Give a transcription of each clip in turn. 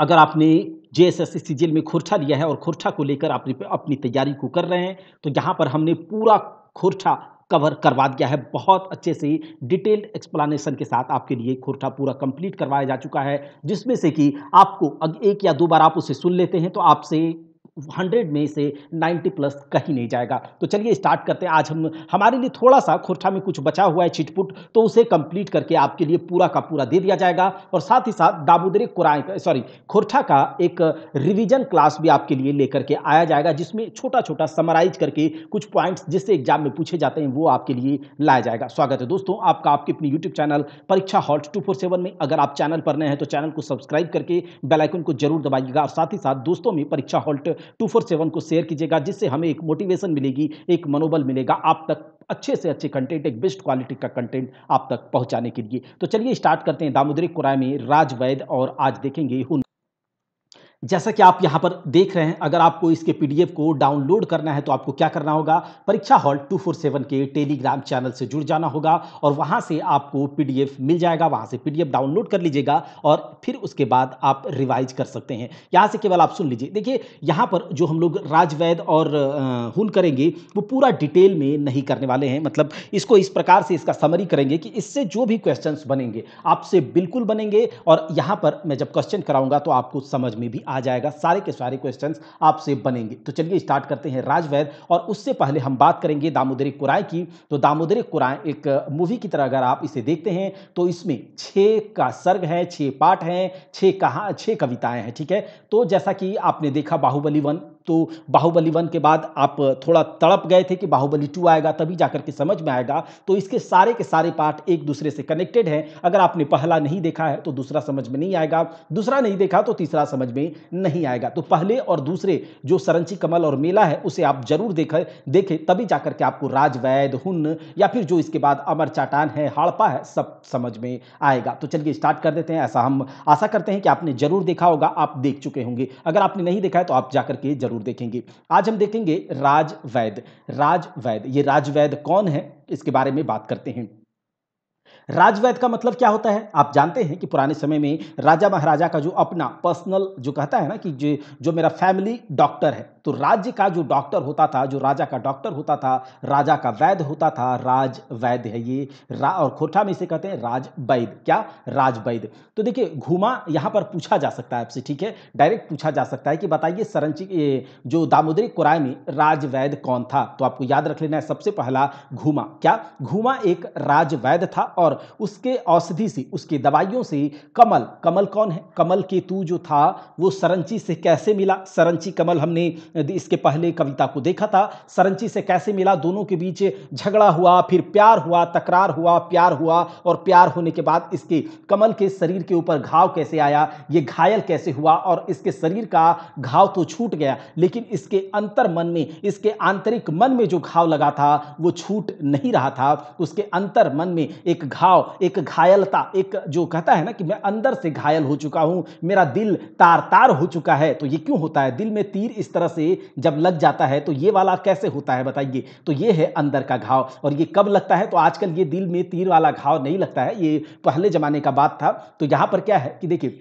अगर आपने जे S S CGL में खुरछा लिया है और खुरछा को लेकर आप अपनी तैयारी को कर रहे हैं तो यहाँ पर हमने पूरा खुरछा कवर करवा दिया है बहुत अच्छे से डिटेल्ड एक्सप्लानेशन के साथ आपके लिए खुर्ठा पूरा कंप्लीट करवाया जा चुका है जिसमें से कि आपको एक या दो बार आप उसे सुन लेते हैं तो आपसे हंड्रेड में से नाइन्टी प्लस कहीं नहीं जाएगा तो चलिए स्टार्ट करते हैं आज हम हमारे लिए थोड़ा सा खुरठा में कुछ बचा हुआ है छिटपुट तो उसे कंप्लीट करके आपके लिए पूरा का पूरा दे दिया जाएगा और साथ ही साथ दामोदरी कुरान सॉरी खुरठा का एक रिविजन क्लास भी आपके लिए लेकर के आया जाएगा जिसमें छोटा छोटा समराइज करके कुछ पॉइंट्स जिससे एग्जाम में पूछे जाते हैं वो आपके लिए लाया जाएगा स्वागत है दोस्तों आपका आपके अपने YouTube channel Pariksha halt two four seven में अगर आप चैनल पर नए हैं तो चैनल को सब्सक्राइब करके बेलाइकन को जरूर दबाइएगा और साथ ही साथ दोस्तों में Pariksha halt two four seven को शेयर कीजिएगा जिससे हमें एक मोटिवेशन मिलेगी एक मनोबल मिलेगा आप तक अच्छे से अच्छे कंटेंट एक बेस्ट क्वालिटी का कंटेंट आप तक पहुंचाने के लिए तो चलिए स्टार्ट करते हैं दामोदरी कुराय में राजवैद और आज देखेंगे हु जैसा कि आप यहाँ पर देख रहे हैं अगर आपको इसके पीडीएफ को डाउनलोड करना है तो आपको क्या करना होगा परीक्षा हॉल 247 के टेलीग्राम चैनल से जुड़ जाना होगा और वहाँ से आपको पीडीएफ मिल जाएगा वहाँ से पीडीएफ डाउनलोड कर लीजिएगा और फिर उसके बाद आप रिवाइज कर सकते हैं यहाँ से केवल आप सुन लीजिए देखिए यहाँ पर जो हम लोग राजवैद और हुन करेंगे वो पूरा डिटेल में नहीं करने वाले हैं मतलब इसको इस प्रकार से इसका समरी करेंगे कि इससे जो भी क्वेश्चन बनेंगे आपसे बिल्कुल बनेंगे और यहाँ पर मैं जब क्वेश्चन कराऊंगा तो आपको समझ में भी आ जाएगा सारे के सारे क्वेश्चंस आपसे बनेंगे तो चलिए स्टार्ट करते हैं राजवैद और उससे पहले हम बात करेंगे दामोदरी कुराय की तो दामोदरी कुराए एक मूवी की तरह अगर आप इसे देखते हैं तो इसमें छः का सर्ग है छः पाठ हैं छः कहा छः कविताएं हैं ठीक है तो जैसा कि आपने देखा बाहुबली वन तो बाहुबली वन के बाद आप थोड़ा तड़प गए थे कि बाहुबली टू आएगा तभी जाकर के समझ में आएगा तो इसके सारे के सारे पार्ट एक दूसरे से कनेक्टेड हैं अगर आपने पहला नहीं देखा है तो दूसरा समझ में नहीं आएगा दूसरा नहीं देखा तो तीसरा समझ में नहीं आएगा तो पहले और दूसरे जो सरंची कमल और मेला है उसे आप जरूर देखें देखें तभी जाकर के आपको राजवैद हुन या फिर जो इसके बाद अमर चाटान है हाड़पा है सब समझ में आएगा तो चलिए स्टार्ट कर देते हैं ऐसा हम आशा करते हैं कि आपने जरूर देखा होगा आप देख चुके होंगे अगर आपने नहीं देखा है तो आप जाकर के जरूर जरूर देखेंगे आज हम देखेंगे राज वैद राज वैद ये राज वैद कौन है इसके बारे में बात करते हैं राजवैद का मतलब क्या होता है आप जानते हैं कि पुराने समय में राजा महाराजा का जो अपना पर्सनल जो कहता है ना कि जो, जो मेरा फैमिली डॉक्टर है तो राज्य का जो डॉक्टर होता था जो राजा का डॉक्टर होता था राजा का वैद्य होता था राज वैद्य है ये रा और खोटा में इसे कहते हैं राज वैद्य क्या राज वैद्य तो देखिए घुमा यहाँ पर पूछा जा सकता है आपसे ठीक है डायरेक्ट पूछा जा सकता है कि बताइए सरंची जो दामोदरी कोराय में राज वैद्य कौन था तो आपको याद रख लेना है सबसे पहला घुमा क्या घुमा एक राज वैद्य था और उसके औषधि से उसकी दवाइयों से कमल कमल कौन है कमल केतु जो था वो सरंची से कैसे मिला सरंची कमल हमने इसके पहले कविता को देखा था सरंची से कैसे मिला दोनों के बीच झगड़ा हुआ फिर प्यार हुआ तकरार हुआ प्यार हुआ और प्यार होने के बाद इसके कमल के शरीर के ऊपर घाव कैसे आया ये घायल कैसे हुआ और इसके शरीर का घाव तो छूट गया लेकिन इसके अंतर मन में इसके आंतरिक मन में जो घाव लगा था वो छूट नहीं रहा था उसके अंतर मन में एक घाव एक घायलता एक जो कहता है ना कि मैं अंदर से घायल हो चुका हूं मेरा दिल तार तार हो चुका है तो ये क्यों होता है दिल में तीर इस तरह से से जब लग जाता है तो ये वाला कैसे होता है बताइए तो ये है अंदर का घाव और ये कब लगता है तो आजकल ये दिल में तीर वाला घाव नहीं लगता है ये पहले ज़माने का बात था तो यहाँ पर क्या है कि देखिए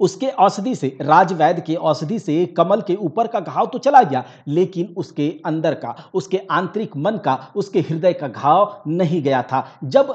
उसके औषधि से राजवैद के औषधि से कमल के ऊपर का घाव तो चला गया लेकिन उसके अंदर का उसके आंतरिक मन का उसके हृदय का घाव नहीं गया था जब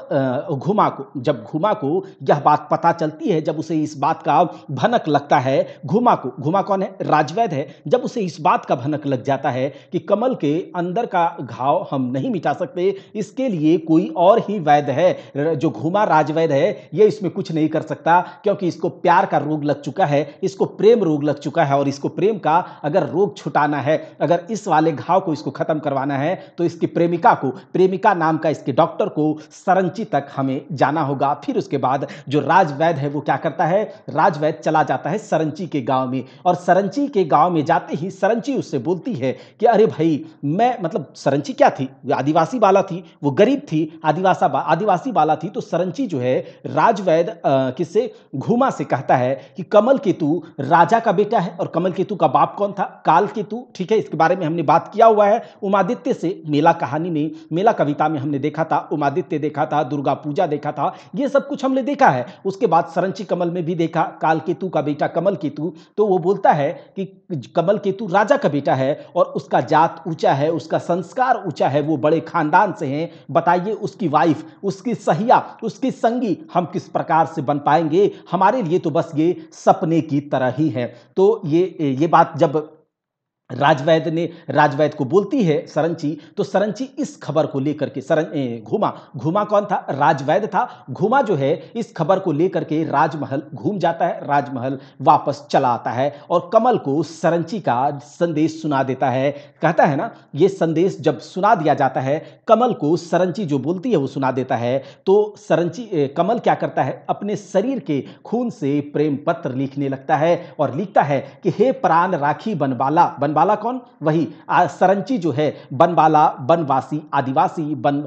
घुमा को जब घुमा को यह बात पता चलती है जब उसे इस बात का भनक लगता है घुमा को घुमा कौन है राजवैद है जब उसे इस बात का भनक लग जाता है कि कमल के अंदर का घाव हम नहीं मिटा सकते इसके लिए कोई और ही वैद्य है जो घुमा राजवैद है यह इसमें कुछ नहीं कर सकता क्योंकि इसको प्यार का रोग लग लग चुका है इसको प्रेम रोग लग चुका है और इसको प्रेम का अगर रोग छुटाना है अगर इस वाले घाव को इसको खत्म करवाना है तो इसकी प्रेमिका को प्रेमिका नाम का इसके डॉक्टर को सरंची तक हमें जाना होगा फिर उसके बाद जो राजवैद है वो क्या करता है राजवैद चला जाता है सरंची के गाँव में और सरंची के गाँव में जाते ही सरंची उससे बोलती है कि अरे भाई मैं मतलब सरंची क्या थी आदिवासी बाला थी वो गरीब थी आदिवासा आदिवासी बाला थी तो सरंची जो है राजवैद किससे घुमा से कहता है कि कमल केतु राजा का बेटा है और कमल केतु का बाप कौन था काल केतु ठीक है इसके बारे में हमने बात किया हुआ है उमादित्य से मेला कहानी में मेला कविता में हमने देखा था उमादित्य देखा था दुर्गा पूजा देखा था ये सब कुछ हमने देखा है उसके बाद सरंची कमल में भी देखा काल केतु का बेटा कमल केतु तो वो बोलता है कि कमल केतु राजा का बेटा है और उसका जात ऊंचा है उसका संस्कार ऊंचा है वो बड़े खानदान से हैं बताइए उसकी वाइफ उसकी सहिया उसकी संगी हम किस प्रकार से बन पाएंगे हमारे लिए तो बस ये सपने की तरह ही है तो ये ये बात जब राजवैद ने राजवैद को बोलती है सरंची तो सरंची इस खबर को लेकर के सरं घुमा घुमा कौन था राजवैद था घुमा जो है इस खबर को लेकर के राजमहल घूम जाता है राजमहल वापस चला आता है और कमल को सरंची का संदेश सुना देता है कहता है ना ये संदेश जब सुना दिया जाता है कमल को सरंची जो बोलती है वो सुना देता है तो सरंची कमल क्या करता है अपने शरीर के खून से प्रेम पत्र लिखने लगता है और लिखता है कि हे प्राण राखी बनवाला बन बनबाला कौन वही सरंची जो है बनबाला बनवासी आदिवासी बन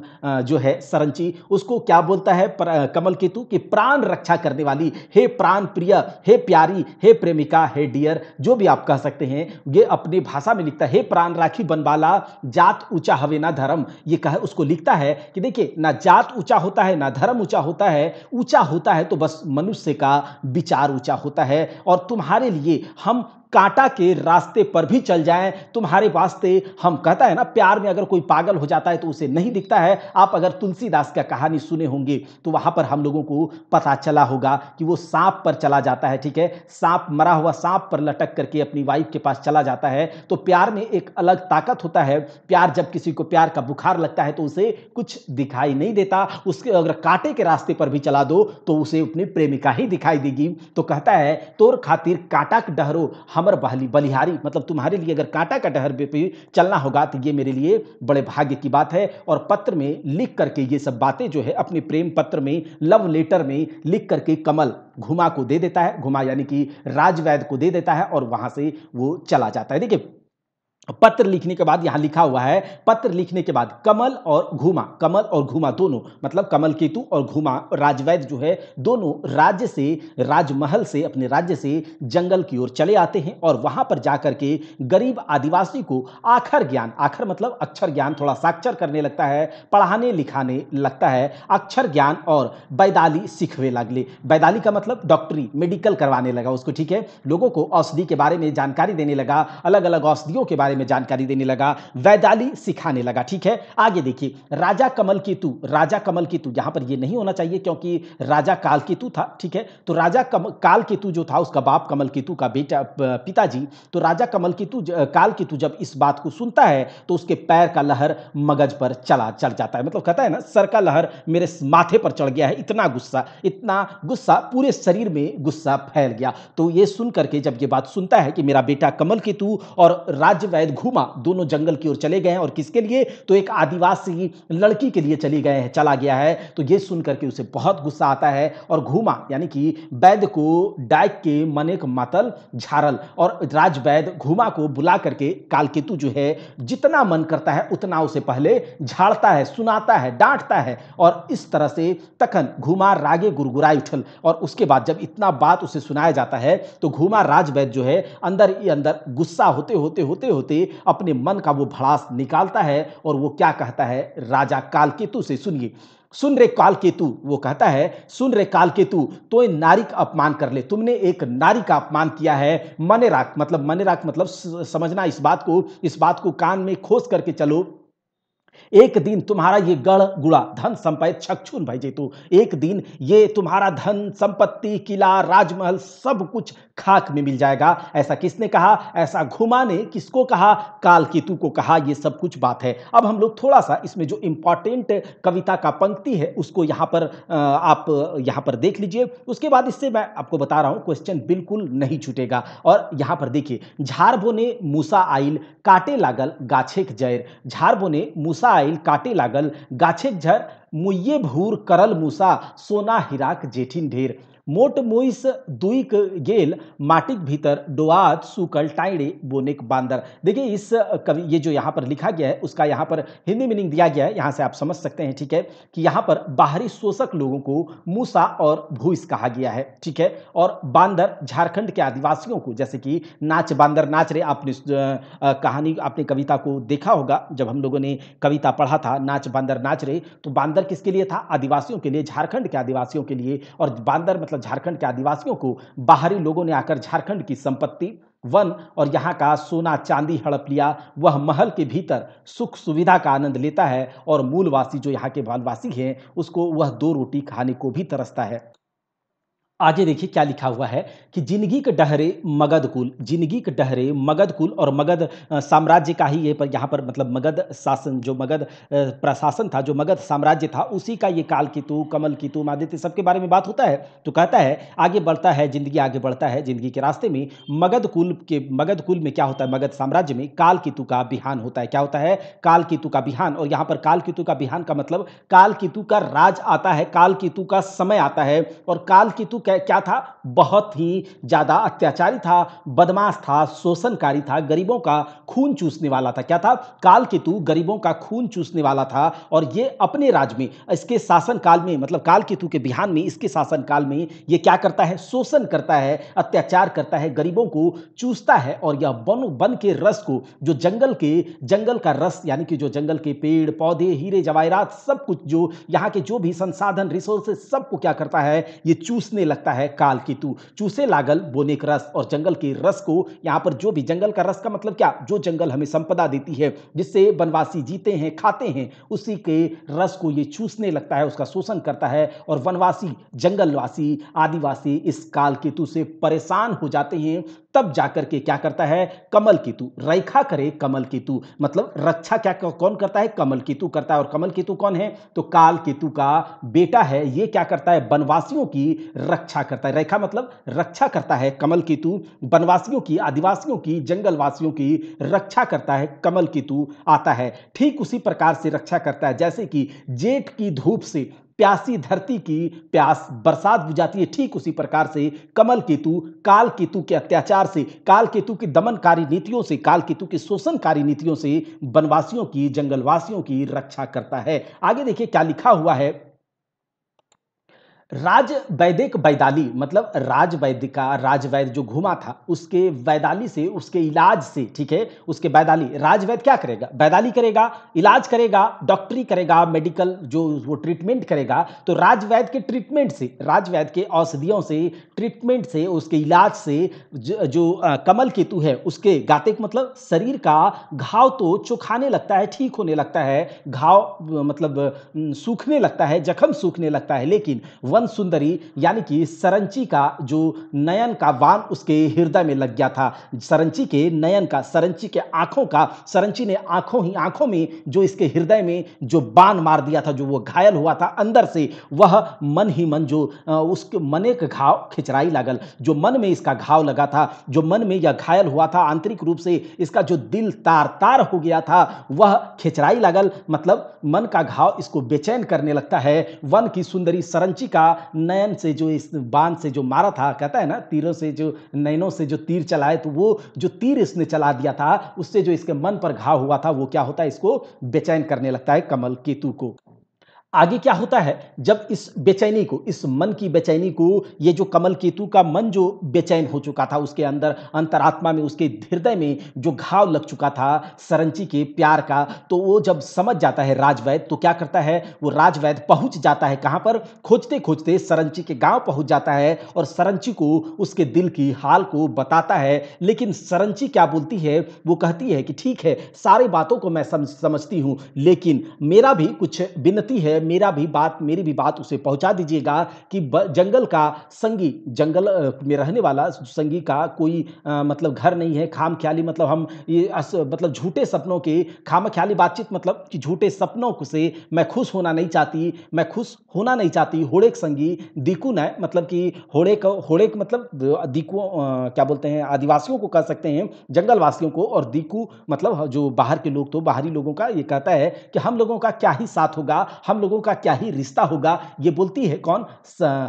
जो है सरंची उसको क्या बोलता है पर, कमल केतु कि प्राण रक्षा करने वाली हे प्राण प्रिय हे प्यारी हे प्रेमिका हे डियर जो भी आप कह सकते हैं ये अपनी भाषा में लिखता है हे प्राण राखी बनबाला जात ऊंचा हवे ना धर्म ये कह उसको लिखता है कि देखिए ना जात ऊंचा होता है ना धर्म ऊंचा होता है ऊंचा होता है तो बस मनुष्य का विचार ऊंचा होता है और तुम्हारे लिए हम कांटा के रास्ते पर भी चल जाएं तुम्हारे वास्ते हम कहता है ना प्यार में अगर कोई पागल हो जाता है तो उसे नहीं दिखता है आप अगर तुलसीदास का कहानी सुने होंगे तो वहां पर हम लोगों को पता चला होगा कि वो सांप पर चला जाता है ठीक है सांप मरा हुआ सांप पर लटक करके अपनी वाइफ के पास चला जाता है तो प्यार में एक अलग ताकत होता है प्यार जब किसी को प्यार का बुखार लगता है तो उसे कुछ दिखाई नहीं देता उसके अगर कांटे के रास्ते पर भी चला दो तो उसे अपनी प्रेमिका ही दिखाई देगी तो कहता है तोर खातिर कांटा डहरो हमर बहली बलिहारी मतलब तुम्हारे लिए अगर कांटा का टहर पे चलना होगा तो ये मेरे लिए बड़े भाग्य की बात है और पत्र में लिख करके ये सब बातें जो है अपने प्रेम पत्र में लव लेटर में लिख करके कमल घुमा को दे देता है घुमा यानी कि राजवैद को दे देता है और वहां से वो चला जाता है देखिए पत्र लिखने के बाद यहाँ लिखा हुआ है पत्र लिखने के बाद कमल और घुमा कमल और घुमा दोनों मतलब कमल केतु और घुमा राजवैद जो है दोनों राज्य से राजमहल से अपने राज्य से जंगल की ओर चले आते हैं और वहां पर जाकर के गरीब आदिवासी को आखर ज्ञान आखर मतलब अक्षर ज्ञान थोड़ा साक्षर करने लगता है पढ़ाने लिखाने लगता है अक्षर ज्ञान और बैदाली सीखवे लगले बैदाली का मतलब डॉक्टरी मेडिकल करवाने लगा उसको ठीक है लोगों को औषधि के बारे में जानकारी देने लगा अलग अलग औषधियों के बारे में जानकारी देने लगा वैदाली सिखाने लगा ठीक है आगे देखिए राजा कमल केतु राजा कमल केतु यहां पर यह नहीं होना चाहिए क्योंकि राजा काल केतु था ठीक है तो राजा कम, काल केतु जो था उसका बाप कमल केतु का बेटा पिताजी तो राजा कमल केतु काल केतु जब इस बात को सुनता है तो उसके पैर का लहर मगज पर चला चल जाता है मतलब कहता है ना सर का लहर मेरे माथे पर चढ़ गया है इतना गुस्सा इतना गुस्सा पूरे शरीर में गुस्सा फैल गया तो ये सुन करके जब ये बात सुनता है कि मेरा बेटा कमल केतु और राज्य शायद घूमा दोनों जंगल की ओर चले गए हैं और किसके लिए तो एक आदिवासी लड़की के लिए चली गए हैं चला गया है तो ये सुन करके उसे बहुत गुस्सा आता है और घूमा यानी कि वैद्य को डाइक के मनेक मातल झारल और राज वैद्य घूमा को बुला करके कालकेतु जो है जितना मन करता है उतना उसे पहले झाड़ता है सुनाता है डांटता है और इस तरह से तखन घूमा रागे गुरगुराई उठल और उसके बाद जब इतना बात उसे सुनाया जाता है तो घूमा राज वैद्य जो है अंदर ही अंदर गुस्सा होते होते होते होते अपने मन का वो भड़ास निकालता है और वो क्या कहता है राजा कालकेतु से सुनिए सुन रे काल केतु वो कहता है सुन रे काल केतु तो नारी का अपमान कर ले तुमने एक नारी का अपमान किया है मने राख मतलब मने राख मतलब समझना इस बात को इस बात को कान में खोस करके चलो एक दिन तुम्हारा ये गढ़ गुड़ा धन संपत्ति छक्षुन भाई जेतु एक दिन ये तुम्हारा धन संपत्ति किला राजमहल सब कुछ खाक में मिल जाएगा ऐसा किसने कहा ऐसा घुमा ने किसको कहा काल केतु को कहा यह सब कुछ बात है अब हम लोग थोड़ा सा इसमें जो इंपॉर्टेंट कविता का पंक्ति है उसको यहाँ पर आप यहाँ पर देख लीजिए उसके बाद इससे मैं आपको बता रहा हूँ क्वेश्चन बिल्कुल नहीं छूटेगा और यहाँ पर देखिए झारबो ने मूसा आइल काटे लागल गाछेक जैर झारबो ने मूसा आइल काटे लागल गाछेक जर मुये भूर करल मूसा सोना हिराक जेठिन ढेर मोट मोईस दुईक गेल माटिक भीतर डोआत सुकल टाइडे बोनेक बांदर देखिए इस कवि ये जो यहाँ पर लिखा गया है उसका यहाँ पर हिंदी मीनिंग दिया गया है यहाँ से आप समझ सकते हैं ठीक है कि यहाँ पर बाहरी शोषक लोगों को मूसा और भूस कहा गया है ठीक है और बांदर झारखंड के आदिवासियों को जैसे कि नाच बांदर नाच रहे आपने कहानी आपने कविता को देखा होगा जब हम लोगों ने कविता पढ़ा था नाच बांदर नाच रहे तो बांदर किसके लिए था आदिवासियों के लिए झारखंड के आदिवासियों के लिए और बांदर मतलब पर झारखंड के आदिवासियों को बाहरी लोगों ने आकर झारखंड की संपत्ति वन और यहाँ का सोना चांदी हड़प लिया वह महल के भीतर सुख सुविधा का आनंद लेता है और मूलवासी जो यहाँ के वनवासी हैं उसको वह दो रोटी खाने को भी तरसता है आगे देखिए क्या लिखा हुआ है कि जिंदगी के डहरे मगध कुल जिंदगी के डहरे मगध कुल और मगध साम्राज्य का ही ये पर यहाँ पर मतलब मगध शासन जो मगध प्रशासन था जो मगध साम्राज्य था उसी का ये काल कितु कमल कितु आदित्य सबके बारे में बात होता है तो कहता है आगे बढ़ता है जिंदगी आगे बढ़ता है जिंदगी के रास्ते में मगध कुल के मगध कुल में क्या होता है मगध साम्राज्य में काल कितु का बिहान होता है क्या होता है काल कितु का बिहान और यहाँ पर काल कितु का बिहान का मतलब काल कितु का राज आता है काल कितु का समय आता है और काल कितु क्या था बहुत ही ज़्यादा अत्याचारी था बदमाश था शोषणकारी था गरीबों का खून चूसने वाला था क्या था काल केतु गरीबों का खून चूसने वाला था और ये अपने राज्य में इसके शासनकाल में मतलब काल केतु के बिहान में इसके शासनकाल में ये क्या करता है शोषण करता है अत्याचार करता है गरीबों को चूसता है और यह वन वन के रस को जो जंगल के जंगल का रस यानी कि जो जंगल के पेड़ पौधे हीरे जवाहरात सब कुछ जो यहाँ के जो भी संसाधन रिसोर्सेस सबको क्या करता है ये चूसने लगता लगता है काल की तू चूसे लागल बोने का रस और जंगल के रस को यहाँ पर जो भी जंगल का रस का मतलब क्या जो जंगल हमें संपदा देती है जिससे वनवासी जीते हैं खाते हैं उसी के रस को ये चूसने लगता है उसका शोषण करता है और वनवासी जंगलवासी आदिवासी इस काल केतु से परेशान हो जाते हैं तब जाकर के क्या करता है कमल केतु रेखा करे कमल केतु मतलब रक्षा क्या कौन करता है कमल केतु करता है और कमल केतु कौन है तो काल केतु का बेटा है ये क्या करता है वनवासियों की रक्षा रक्षा करता है रेखा मतलब रक्षा करता है कमल केतु वनवासियों की आदिवासियों की जंगलवासियों की रक्षा करता है कमल केतु आता है ठीक उसी प्रकार से रक्षा करता है जैसे कि जेठ की धूप से प्यासी धरती की प्यास बरसात बुझाती है ठीक उसी प्रकार से कमल केतु काल केतु के अत्याचार से काल केतु की दमनकारी नीतियों से काल केतु की शोषणकारी नीतियों से वनवासियों की जंगलवासियों की रक्षा करता है आगे देखिए क्या लिखा हुआ है राज वैदिक बैदाली मतलब राज वैदिका का राज वैद जो घुमा था उसके वैदाली से उसके इलाज से ठीक है उसके वैदाली राज वैद क्या करेगा वैदाली करेगा इलाज करेगा डॉक्टरी करेगा मेडिकल जो वो ट्रीटमेंट करेगा तो राज वैद के ट्रीटमेंट से राज वैद के औषधियों से ट्रीटमेंट से उसके इलाज से जो, जो आ, कमल केतु है उसके गाते मतलब शरीर का घाव तो चुखाने लगता है ठीक होने लगता है घाव मतलब सूखने लगता है जख्म सूखने लगता है लेकिन वन सुंदरी यानी कि सरंची का जो नयन का वान उसके हृदय में लग गया था सरंची के नयन का सरंची के आंखों का सरंची ने आंखों ही आंखों में जो इसके हृदय में जो बान मार दिया था जो वो घायल हुआ था अंदर से वह मन ही मन जो उसके मन एक घाव खिचराई लागल जो मन में इसका घाव लगा था जो मन में यह घायल हुआ था आंतरिक रूप से इसका जो दिल तार तार हो गया था वह खिचराई लागल मतलब मन का घाव इसको बेचैन करने लगता है वन की सुंदरी सरंची का नयन से जो इस बांध से जो मारा था कहता है ना तीरों से जो नयनों से जो तीर चलाए तो वो जो तीर इसने चला दिया था उससे जो इसके मन पर घाव हुआ था वो क्या होता है इसको बेचैन करने लगता है कमल केतु को आगे क्या होता है जब इस बेचैनी को इस मन की बेचैनी को ये जो कमल केतु का मन जो बेचैन हो चुका था उसके अंदर अंतरात्मा में उसके हृदय में जो घाव लग चुका था सरंची के प्यार का तो वो जब समझ जाता है राजवैद तो क्या करता है वो राजवैद पहुंच जाता है कहाँ पर खोजते खोजते सरंची के गाँव पहुंच जाता है और सरंची को उसके दिल की हाल को बताता है लेकिन सरंची क्या बोलती है वो कहती है कि ठीक है सारी बातों को मैं समझती हूँ लेकिन मेरा भी कुछ विनती है मेरा भी बात मेरी भी बात उसे पहुंचा दीजिएगा कि जंगल का संगी जंगल में रहने वाला संगी का कोई आ, मतलब घर नहीं है खाम ख्याली मतलब हम ये अस, मतलब झूठे सपनों के खाम ख्याली बातचीत मतलब कि झूठे सपनों से मैं खुश होना नहीं चाहती मैं खुश होना नहीं चाहती होड़ेक संगी दीकू न मतलब कि होड़ेक होड़ेक मतलब दीकू क्या बोलते हैं आदिवासियों को कह सकते हैं जंगलवासियों को और दीकू मतलब जो बाहर के लोग तो बाहरी लोगों का ये कहता है कि हम लोगों का क्या ही साथ होगा हम लोग लोगों का क्या ही रिश्ता होगा ये बोलती है कौन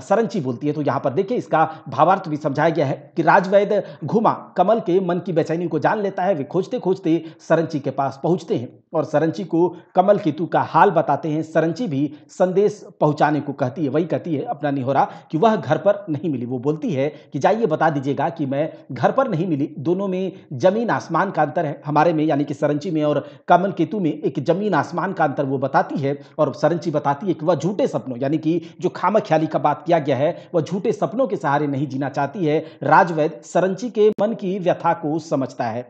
सरंची बोलती है तो यहाँ पर देखिए इसका भावार्थ भी समझाया गया है कि राजवैद घुमा कमल के मन की बेचैनी को जान लेता है वे खोजते खोजते सरंची के पास पहुँचते हैं और सरंची को कमल केतु का हाल बताते हैं सरंची भी संदेश पहुँचाने को कहती है वही कहती है अपना निहोरा कि वह घर पर नहीं मिली वो बोलती है कि जाइए बता दीजिएगा कि मैं घर पर नहीं मिली दोनों में जमीन आसमान का अंतर है हमारे में यानी कि सरंची में और कमल केतु में एक जमीन आसमान का अंतर वो बताती है और सरंची सच्ची बताती है कि वह झूठे सपनों यानी कि जो खामा ख्याली का बात किया गया है वह झूठे सपनों के सहारे नहीं जीना चाहती है राजवैद सरंची के मन की व्यथा को समझता है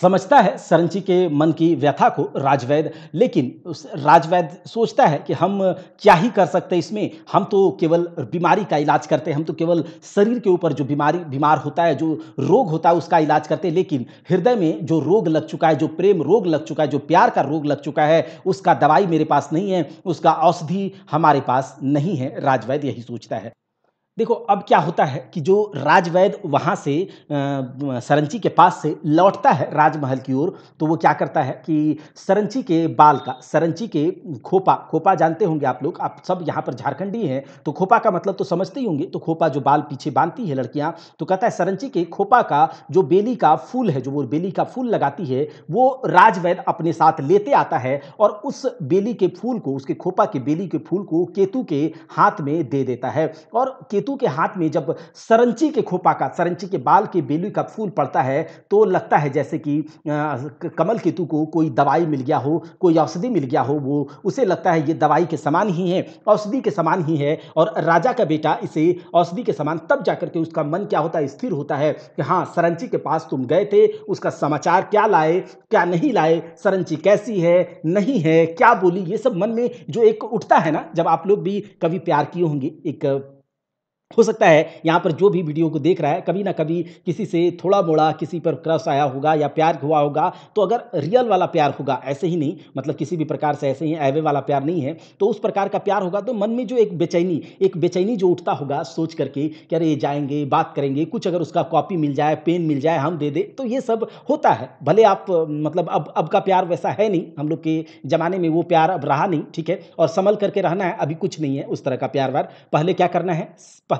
समझता है सरंची के मन की व्यथा को राजवैद लेकिन उस राजवैद सोचता है कि हम क्या ही कर सकते हैं इसमें हम तो केवल बीमारी का इलाज करते हैं हम तो केवल शरीर के ऊपर जो बीमारी बीमार होता है जो रोग होता है उसका इलाज करते हैं लेकिन हृदय में जो रोग लग चुका है जो प्रेम रोग लग चुका है जो प्यार का रोग लग चुका है उसका दवाई मेरे पास नहीं है उसका औषधि हमारे पास नहीं है राजवैद यही सोचता है देखो अब क्या होता है कि जो राजवैद वहाँ से सरंची के पास से लौटता है राजमहल की ओर तो वो क्या करता है कि सरंची के बाल का सरंची के खोपा खोपा जानते होंगे आप लोग आप सब यहाँ पर झारखंडी हैं तो खोपा का मतलब तो समझते ही होंगे तो खोपा जो बाल पीछे बांधती है लड़कियाँ तो कहता है सरंची के खोपा का जो बेली का फूल है जो वो बेली का फूल लगाती है वो राजवैद अपने साथ लेते आता है और उस बेली के फूल को उसके खोपा के बेली के फूल को केतु के हाथ में दे देता है और केतु के हाथ में जब सरंची के खोपा का सरंची के बाल के बेलू का फूल पड़ता है तो लगता है जैसे कि कमल केतु को कोई दवाई मिल गया हो कोई औषधि मिल गया हो वो उसे लगता है ये दवाई के समान ही है औषधि के समान ही है और राजा का बेटा इसे औषधि के समान तब जाकर के उसका मन क्या होता है स्थिर होता है कि हाँ सरंची के पास तुम गए थे उसका समाचार क्या लाए क्या नहीं लाए सरंची कैसी है नहीं है क्या बोली ये सब मन में जो एक उठता है ना जब आप लोग भी कभी प्यार किए होंगे एक हो सकता है यहाँ पर जो भी वीडियो को देख रहा है कभी ना कभी किसी से थोड़ा मोड़ा किसी पर क्रश आया होगा या प्यार हुआ होगा तो अगर रियल वाला प्यार होगा ऐसे ही नहीं मतलब किसी भी प्रकार से ऐसे ही ऐवे वाला प्यार नहीं है तो उस प्रकार का प्यार होगा तो मन में जो एक बेचैनी एक बेचैनी जो उठता होगा सोच करके कि अरे जाएंगे बात करेंगे कुछ अगर उसका कॉपी मिल जाए पेन मिल जाए हम दे दें तो ये सब होता है भले आप मतलब अब अब का प्यार वैसा है नहीं हम लोग के ज़माने में वो प्यार अब रहा नहीं ठीक है और संभल करके रहना है अभी कुछ नहीं है उस तरह का प्यार वार पहले क्या करना है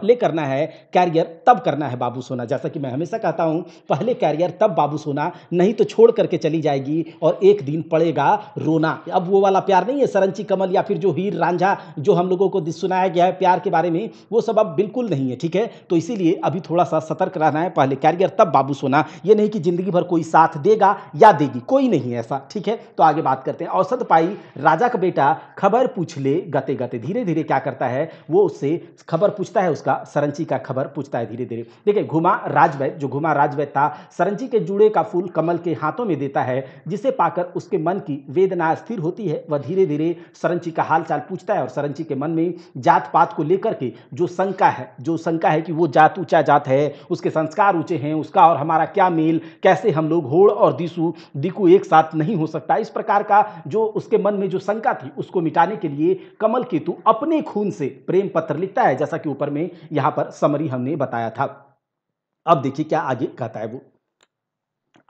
पहले करना है कैरियर तब करना है बाबू सोना जैसा कि मैं हमेशा कहता हूँ पहले कैरियर तब बाबू सोना नहीं तो छोड़ करके चली जाएगी और एक दिन पड़ेगा रोना अब वो वाला प्यार नहीं है सरंची कमल या फिर जो हीर रांझा जो हम लोगों को सुनाया गया है प्यार के बारे में वो सब अब बिल्कुल नहीं है ठीक है तो इसीलिए अभी थोड़ा सा सतर्क रहना है पहले कैरियर तब बाबू सोना ये नहीं कि ज़िंदगी भर कोई साथ देगा या देगी कोई नहीं है ऐसा ठीक है तो आगे बात करते हैं औसत पाई राजा का बेटा खबर पूछ ले गते गते धीरे धीरे क्या करता है वो उससे खबर पूछता है उसका का सरंची का खबर पूछता है धीरे धीरे देखिए घुमा राजवैद जो घुमा राजवैद था सरंची के जुड़े का फूल कमल के हाथों में देता है जिसे पाकर उसके मन की वेदना स्थिर होती है वह धीरे धीरे सरंची का हालचाल पूछता है और सरंची के मन में जात पात को लेकर के जो शंका है जो शंका है कि वो जात ऊँचा जात है उसके संस्कार ऊँचे हैं उसका और हमारा क्या मेल कैसे हम लोग होड़ और दिसु दिकू एक साथ नहीं हो सकता इस प्रकार का जो उसके मन में जो शंका थी उसको मिटाने के लिए कमल केतु अपने खून से प्रेम पत्र लिखता है जैसा कि ऊपर में यहां पर समरी हमने बताया था अब देखिए क्या आगे कहता है वो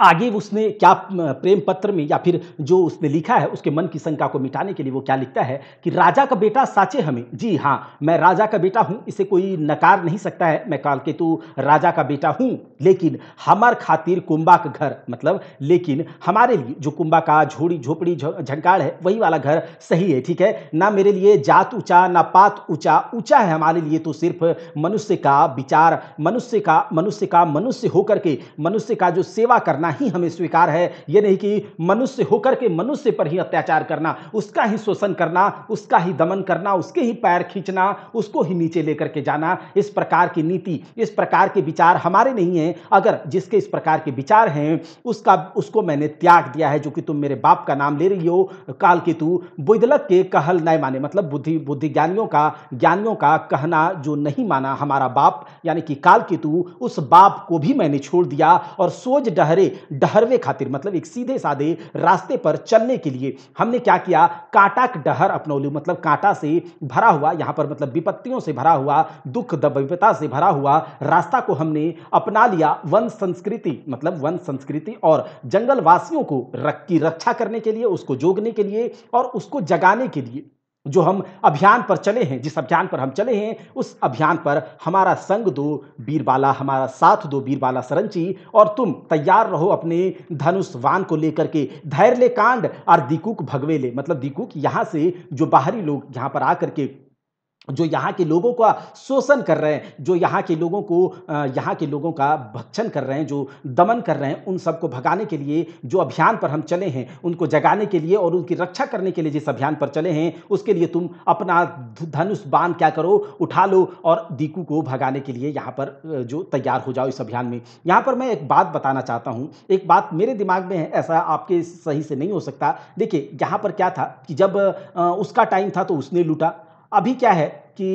आगे उसने क्या प्रेम पत्र में या फिर जो उसने लिखा है उसके मन की शंका को मिटाने के लिए वो क्या लिखता है कि राजा का बेटा साचे हमें जी हाँ मैं राजा का बेटा हूँ इसे कोई नकार नहीं सकता है मैं काल के तू राजा का बेटा हूँ लेकिन हमार खातिर कुंबा का घर मतलब लेकिन हमारे लिए जो कुंबा का झोड़ी झोपड़ी झंकाड़ है वही वाला घर सही है ठीक है ना मेरे लिए जात ऊँचा ना पात ऊँचा ऊँचा है हमारे लिए तो सिर्फ मनुष्य का विचार मनुष्य का मनुष्य का मनुष्य होकर के मनुष्य का जो सेवा करना करना ही हमें स्वीकार है ये नहीं कि मनुष्य होकर के मनुष्य पर ही अत्याचार करना उसका ही शोषण करना उसका ही दमन करना उसके ही पैर खींचना उसको ही नीचे लेकर के जाना इस प्रकार की नीति इस प्रकार के विचार हमारे नहीं हैं अगर जिसके इस प्रकार के विचार हैं उसका उसको मैंने त्याग दिया है जो कि तुम मेरे बाप का नाम ले रही हो काल केतु बुदलक के कहल नए माने मतलब बुद्धि बुद्धि ज्ञानियों का ज्ञानियों का कहना जो नहीं माना हमारा बाप यानी कि काल केतु उस बाप को भी मैंने छोड़ दिया और सोच डहरे डहरवे खातिर मतलब एक सीधे साधे रास्ते पर चलने के लिए हमने क्या किया काटा डहर लू मतलब कांटा से भरा हुआ यहाँ पर मतलब विपत्तियों से भरा हुआ दुख दबिपता से भरा हुआ रास्ता को हमने अपना लिया वन संस्कृति मतलब वन संस्कृति और जंगलवासियों को रख की रक्षा करने के लिए उसको जोगने के लिए और उसको जगाने के लिए जो हम अभियान पर चले हैं जिस अभियान पर हम चले हैं उस अभियान पर हमारा संग दो बीरबाला हमारा साथ दो बीरबाला सरंची और तुम तैयार रहो अपने धनुषवान को लेकर के धैर्य कांड और भगवे ले मतलब दीकूक यहाँ से जो बाहरी लोग यहाँ पर आकर के जो यहाँ के लोगों का शोषण कर रहे हैं जो यहाँ के लोगों को यहाँ के लोगों का भक्षण कर रहे हैं जो दमन कर रहे हैं उन सबको भगाने के लिए जो अभियान पर हम चले हैं उनको जगाने के लिए और उनकी रक्षा करने के लिए जिस अभियान पर चले हैं उसके लिए तुम अपना धनुष बांध क्या करो उठा लो और दीकू को भगाने के लिए यहाँ पर जो तैयार हो जाओ इस अभियान में यहाँ पर मैं एक बात बताना चाहता हूँ एक बात मेरे दिमाग में है ऐसा आपके सही से नहीं हो सकता देखिए यहाँ पर क्या था कि जब उसका टाइम था तो उसने लूटा अभी क्या है कि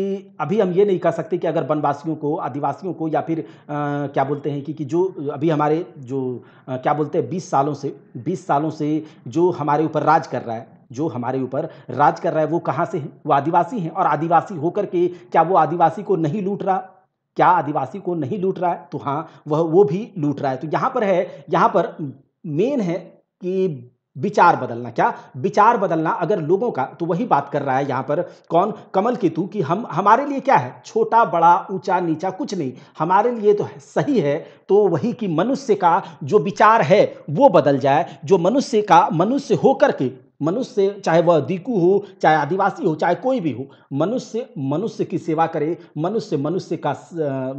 अभी हम ये नहीं कह सकते कि अगर वनवासियों को आदिवासियों को या फिर आ, क्या बोलते हैं कि, कि जो अभी हमारे जो आ, क्या बोलते हैं बीस सालों से बीस सालों से जो हमारे ऊपर राज कर रहा है जो हमारे ऊपर राज कर रहा है वो कहाँ से हैं वो आदिवासी हैं और आदिवासी होकर के क्या वो आदिवासी को नहीं लूट रहा क्या आदिवासी को नहीं लूट रहा है तो हाँ वह वो भी लूट रहा है तो यहाँ पर है यहाँ पर मेन है कि विचार बदलना क्या विचार बदलना अगर लोगों का तो वही बात कर रहा है यहाँ पर कौन कमल केतु कि हम हमारे लिए क्या है छोटा बड़ा ऊंचा नीचा कुछ नहीं हमारे लिए तो है, सही है तो वही कि मनुष्य का जो विचार है वो बदल जाए जो मनुष्य का मनुष्य होकर के मनुष्य चाहे वह दीकू हो चाहे आदिवासी हो चाहे कोई भी हो मनुष्य मनुष्य की सेवा करे मनुष्य मनुष्य का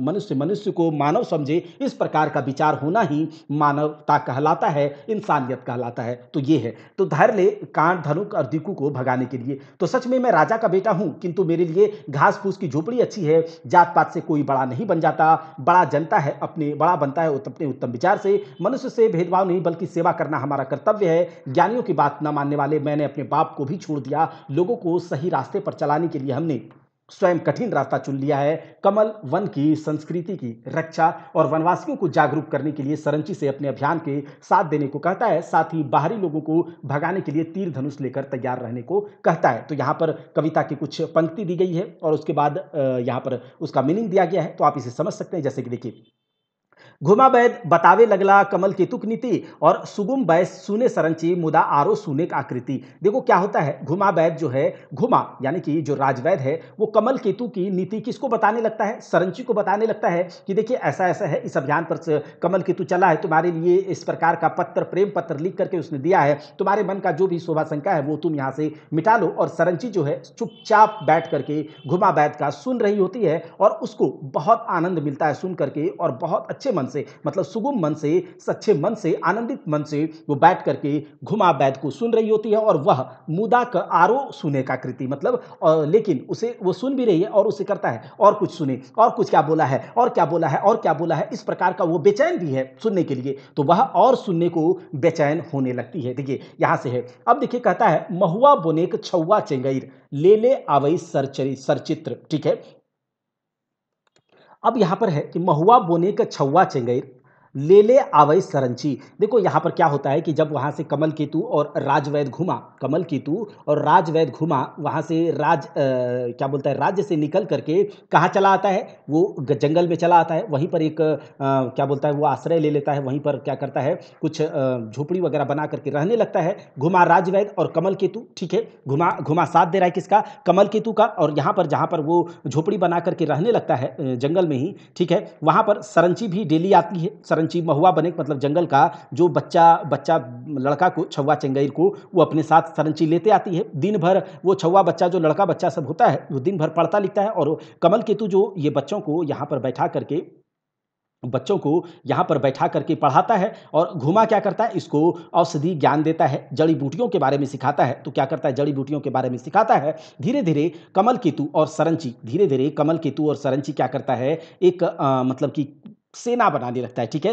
मनुष्य मनुष्य को मानव समझे इस प्रकार का विचार होना ही मानवता कहलाता है इंसानियत कहलाता है तो ये है तो धैर्य ले कांड धनुक और दीकू को भगाने के लिए तो सच में मैं राजा का बेटा हूँ किंतु मेरे लिए घास फूस की झोपड़ी अच्छी है जात पात से कोई बड़ा नहीं बन जाता बड़ा जनता है अपने बड़ा बनता है अपने उत्तम विचार से मनुष्य से भेदभाव नहीं बल्कि सेवा करना हमारा कर्तव्य है ज्ञानियों की बात न मानने वाले वाले मैंने अपने बाप को भी छोड़ दिया लोगों को सही रास्ते पर चलाने के लिए हमने स्वयं कठिन रास्ता चुन लिया है कमल वन की संस्कृति की रक्षा और वनवासियों को जागरूक करने के लिए सरंची से अपने अभियान के साथ देने को कहता है साथ ही बाहरी लोगों को भगाने के लिए तीर धनुष लेकर तैयार रहने को कहता है तो यहाँ पर कविता की कुछ पंक्ति दी गई है और उसके बाद यहाँ पर उसका मीनिंग दिया गया है तो आप इसे समझ सकते हैं जैसे कि देखिए घुमा बैद बतावे लगला कमल की तुक नीति और सुगुम बैस सुने सरंची मुदा आरो सुने का आकृति देखो क्या होता है घुमा बैद जो है घुमा यानी कि जो राजवैद है वो कमल केतु की नीति किसको बताने लगता है सरंची को बताने लगता है कि देखिए ऐसा ऐसा है इस अभियान पर कमल केतु चला है तुम्हारे लिए इस प्रकार का पत्र प्रेम पत्र लिख करके उसने दिया है तुम्हारे मन का जो भी शोभा शंका है वो तुम यहाँ से मिटा लो और सरंची जो है चुपचाप बैठ करके घुमा बैद का सुन रही होती है और उसको बहुत आनंद मिलता है सुन करके और बहुत अच्छे मन से मतलब सुगम मन से सच्चे मन से आनंदित मन से वो बैठ करके घुमा बैद को सुन रही होती है और वह मुदा का आरो सुने का कृति मतलब लेकिन उसे वो सुन भी रही है और उसे करता है और कुछ सुने और कुछ क्या बोला है और क्या बोला है और क्या बोला है इस प्रकार का वो बेचैन भी है सुनने के लिए तो वह और सुनने को बेचैन होने लगती है देखिए यहाँ से है अब देखिए कहता है महुआ बोनेक छौवा चेंगईर ले ले आवई सरचरी सरचित्र ठीक है अब यहाँ पर है कि महुआ बोने का छुआ चेंगेर ले ले आवई सरंची देखो यहाँ पर क्या होता है कि जब वहाँ से कमल केतु और राजवैद घुमा कमल केतु और राजवैद घुमा वहाँ से राज आ, क्या बोलता है राज्य से निकल करके कहाँ चला आता है वो जंगल में चला आता है वहीं पर एक आ, क्या बोलता है वो आश्रय ले लेता है वहीं पर क्या करता है कुछ झोपड़ी वगैरह बना करके रहने लगता है घुमा राजवैद और कमल केतु ठीक है घुमा घुमा साथ दे रहा है किसका कमल केतु का और यहाँ पर जहाँ पर वो झोपड़ी बना करके रहने लगता है जंगल में ही ठीक है वहाँ पर सरंची भी डेली आती है सरंची महुआ बने मतलब जंगल का जो बच्चा बच्चा लड़का को छुआ चंगेर को वो अपने साथ सरंची लेते आती है दिन भर वो छुआ बच्चा जो लड़का बच्चा सब होता है वो दिन भर पढ़ता लिखता है और कमल केतु जो ये बच्चों को यहाँ पर बैठा करके बच्चों को यहाँ पर बैठा करके पढ़ाता है और घुमा क्या करता है इसको औषधि ज्ञान देता है जड़ी बूटियों के बारे में सिखाता है तो क्या करता है जड़ी बूटियों के बारे में सिखाता है धीरे धीरे कमल केतु और सरंची धीरे धीरे कमल केतु और सरंची क्या करता है एक आ, मतलब कि सेना बनाने लगता है ठीक है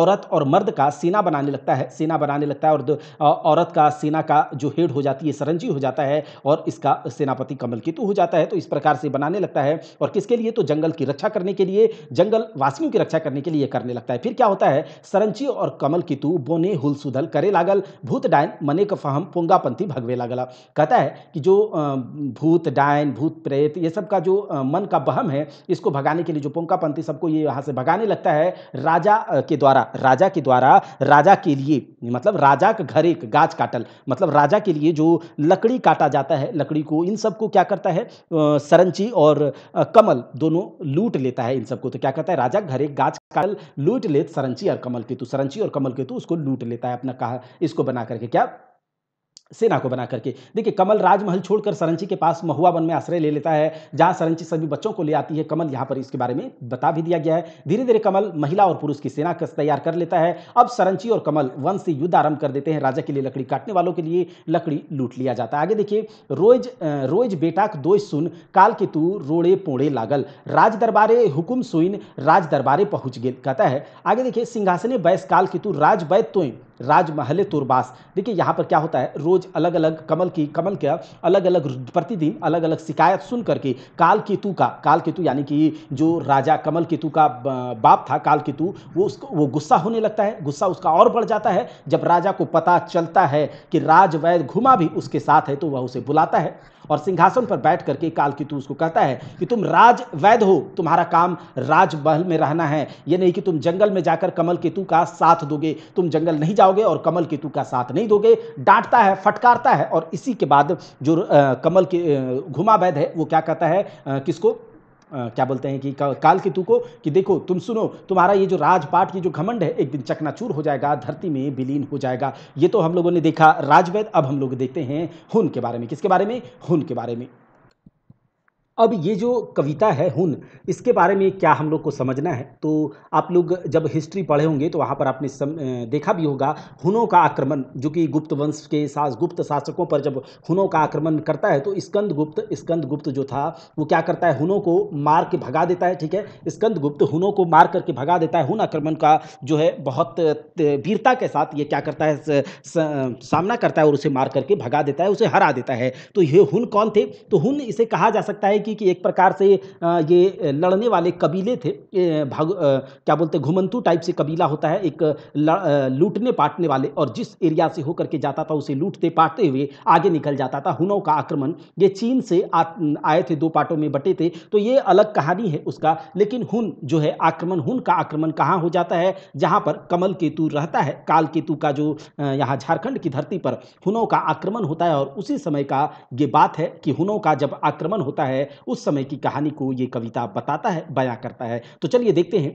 औरत और मर्द का सेना बनाने लगता है सेना बनाने लगता है और औरत का सेना का जो हेड हो जाती है सरंजी हो जाता है और इसका सेनापति कमल केतु हो जाता है तो इस प्रकार से बनाने लगता है और किसके लिए तो जंगल की रक्षा करने के लिए जंगल वासियों की रक्षा करने के लिए करने लगता है फिर क्या होता है सरंजी और कमल केतु बोने हुलसुदल करे लागल भूत डायन मने का फहम पोंगापंथी भगवे लागला कहता है कि जो भूत डायन भूत प्रेत ये सब का जो मन का बहम है इसको भगाने के लिए जो पोंगापंथी सबको ये यहाँ से भगाने लगता है राजा के द्वारा राजा के द्वारा राजा के लिए मतलब राजा का घर एक गाज काटल मतलब राजा के लिए जो लकड़ी काटा जाता है लकड़ी को इन सबको क्या करता है सरंची और कमल दोनों लूट लेता है इन सबको तो क्या करता है राजा घर एक गाज काटल लूट लेत सरंची और कमल केतु तो सरंची और कमल केतु तो उसको लूट लेता है अपना कहा इसको बना करके क्या सेना को बना करके देखिए कमल राजमहल छोड़कर सरंची के पास महुआ वन में आश्रय ले लेता है जहां सरंची सभी बच्चों को ले आती है कमल यहाँ पर इसके बारे में बता भी दिया गया है धीरे धीरे कमल महिला और पुरुष की सेना तैयार कर लेता है अब सरंची और कमल वन से युद्ध आरंभ कर देते हैं राजा के लिए लकड़ी काटने वालों के लिए लकड़ी लूट लिया जाता है आगे देखिए रोज रोज बेटाक दो सुन काल के तू रोड़े पोड़े लागल राज दरबारे हुकुम सुइन राज दरबारे पहुंच गए कहता है आगे देखिए सिंहासने बैस काल के तू राज बैत तोइन राजमहल तुरबास देखिए यहाँ पर क्या होता है रोज अलग अलग कमल की कमल का अलग अलग प्रतिदिन अलग अलग शिकायत सुन करके काल केतु का काल केतु यानी कि जो राजा कमल केतु का बाप था काल केतु वो उसको वो गुस्सा होने लगता है गुस्सा उसका और बढ़ जाता है जब राजा को पता चलता है कि राजवैद घुमा भी उसके साथ है तो वह उसे बुलाता है और सिंहासन पर बैठ करके कालकेतु उसको कहता है कि तुम राज वैध हो तुम्हारा काम राजमहल में रहना है ये नहीं कि तुम जंगल में जाकर कमल केतु का साथ दोगे तुम जंगल नहीं जाओगे और कमल केतु का साथ नहीं दोगे डांटता है फटकारता है और इसी के बाद जो आ, कमल के घुमा वैद है वो क्या कहता है आ, किसको आ, क्या बोलते हैं कि का, काल केतु को कि देखो तुम सुनो तुम्हारा ये जो राजपाट की जो घमंड है एक दिन चकनाचूर हो जाएगा धरती में विलीन हो जाएगा ये तो हम लोगों ने देखा राजवैद अब हम लोग देखते हैं हुन के बारे में किसके बारे में हुन के बारे में अब ये जो कविता है हुन इसके बारे में क्या हम लोग को समझना है तो आप लोग जब हिस्ट्री पढ़े होंगे तो वहाँ पर आपने सम, देखा भी होगा हुनों का आक्रमण जो कि गुप्त वंश के साथ गुप्त शासकों पर जब हुनों का आक्रमण करता है तो स्कंद गुप्त स्कंद गुप्त जो था वो क्या करता है हुनों को मार के भगा देता है ठीक है स्कंद गुप्त हुनों को मार करके भगा देता है हुन आक्रमण का जो है बहुत वीरता के साथ ये क्या करता है सामना करता है और उसे मार करके भगा देता है उसे हरा देता है तो ये हुन कौन थे तो हुन इसे कहा जा सकता है कि कि एक प्रकार से ये लड़ने वाले कबीले थे भाग क्या बोलते घुमंतू टाइप से कबीला होता है एक लूटने पाटने वाले और जिस एरिया से होकर के जाता था उसे लूटते पाटते हुए आगे निकल जाता था हुनों का आक्रमण ये चीन से आए थे दो पार्टों में बटे थे तो ये अलग कहानी है उसका लेकिन हुन जो है आक्रमण हुन का आक्रमण कहाँ हो जाता है जहाँ पर कमल केतु रहता है काल केतु का जो यहाँ झारखंड की धरती पर हुनों का आक्रमण होता है और उसी समय का ये बात है कि हुनों का जब आक्रमण होता है उस समय की कहानी को ये कविता बताता है बयां करता है तो चलिए देखते हैं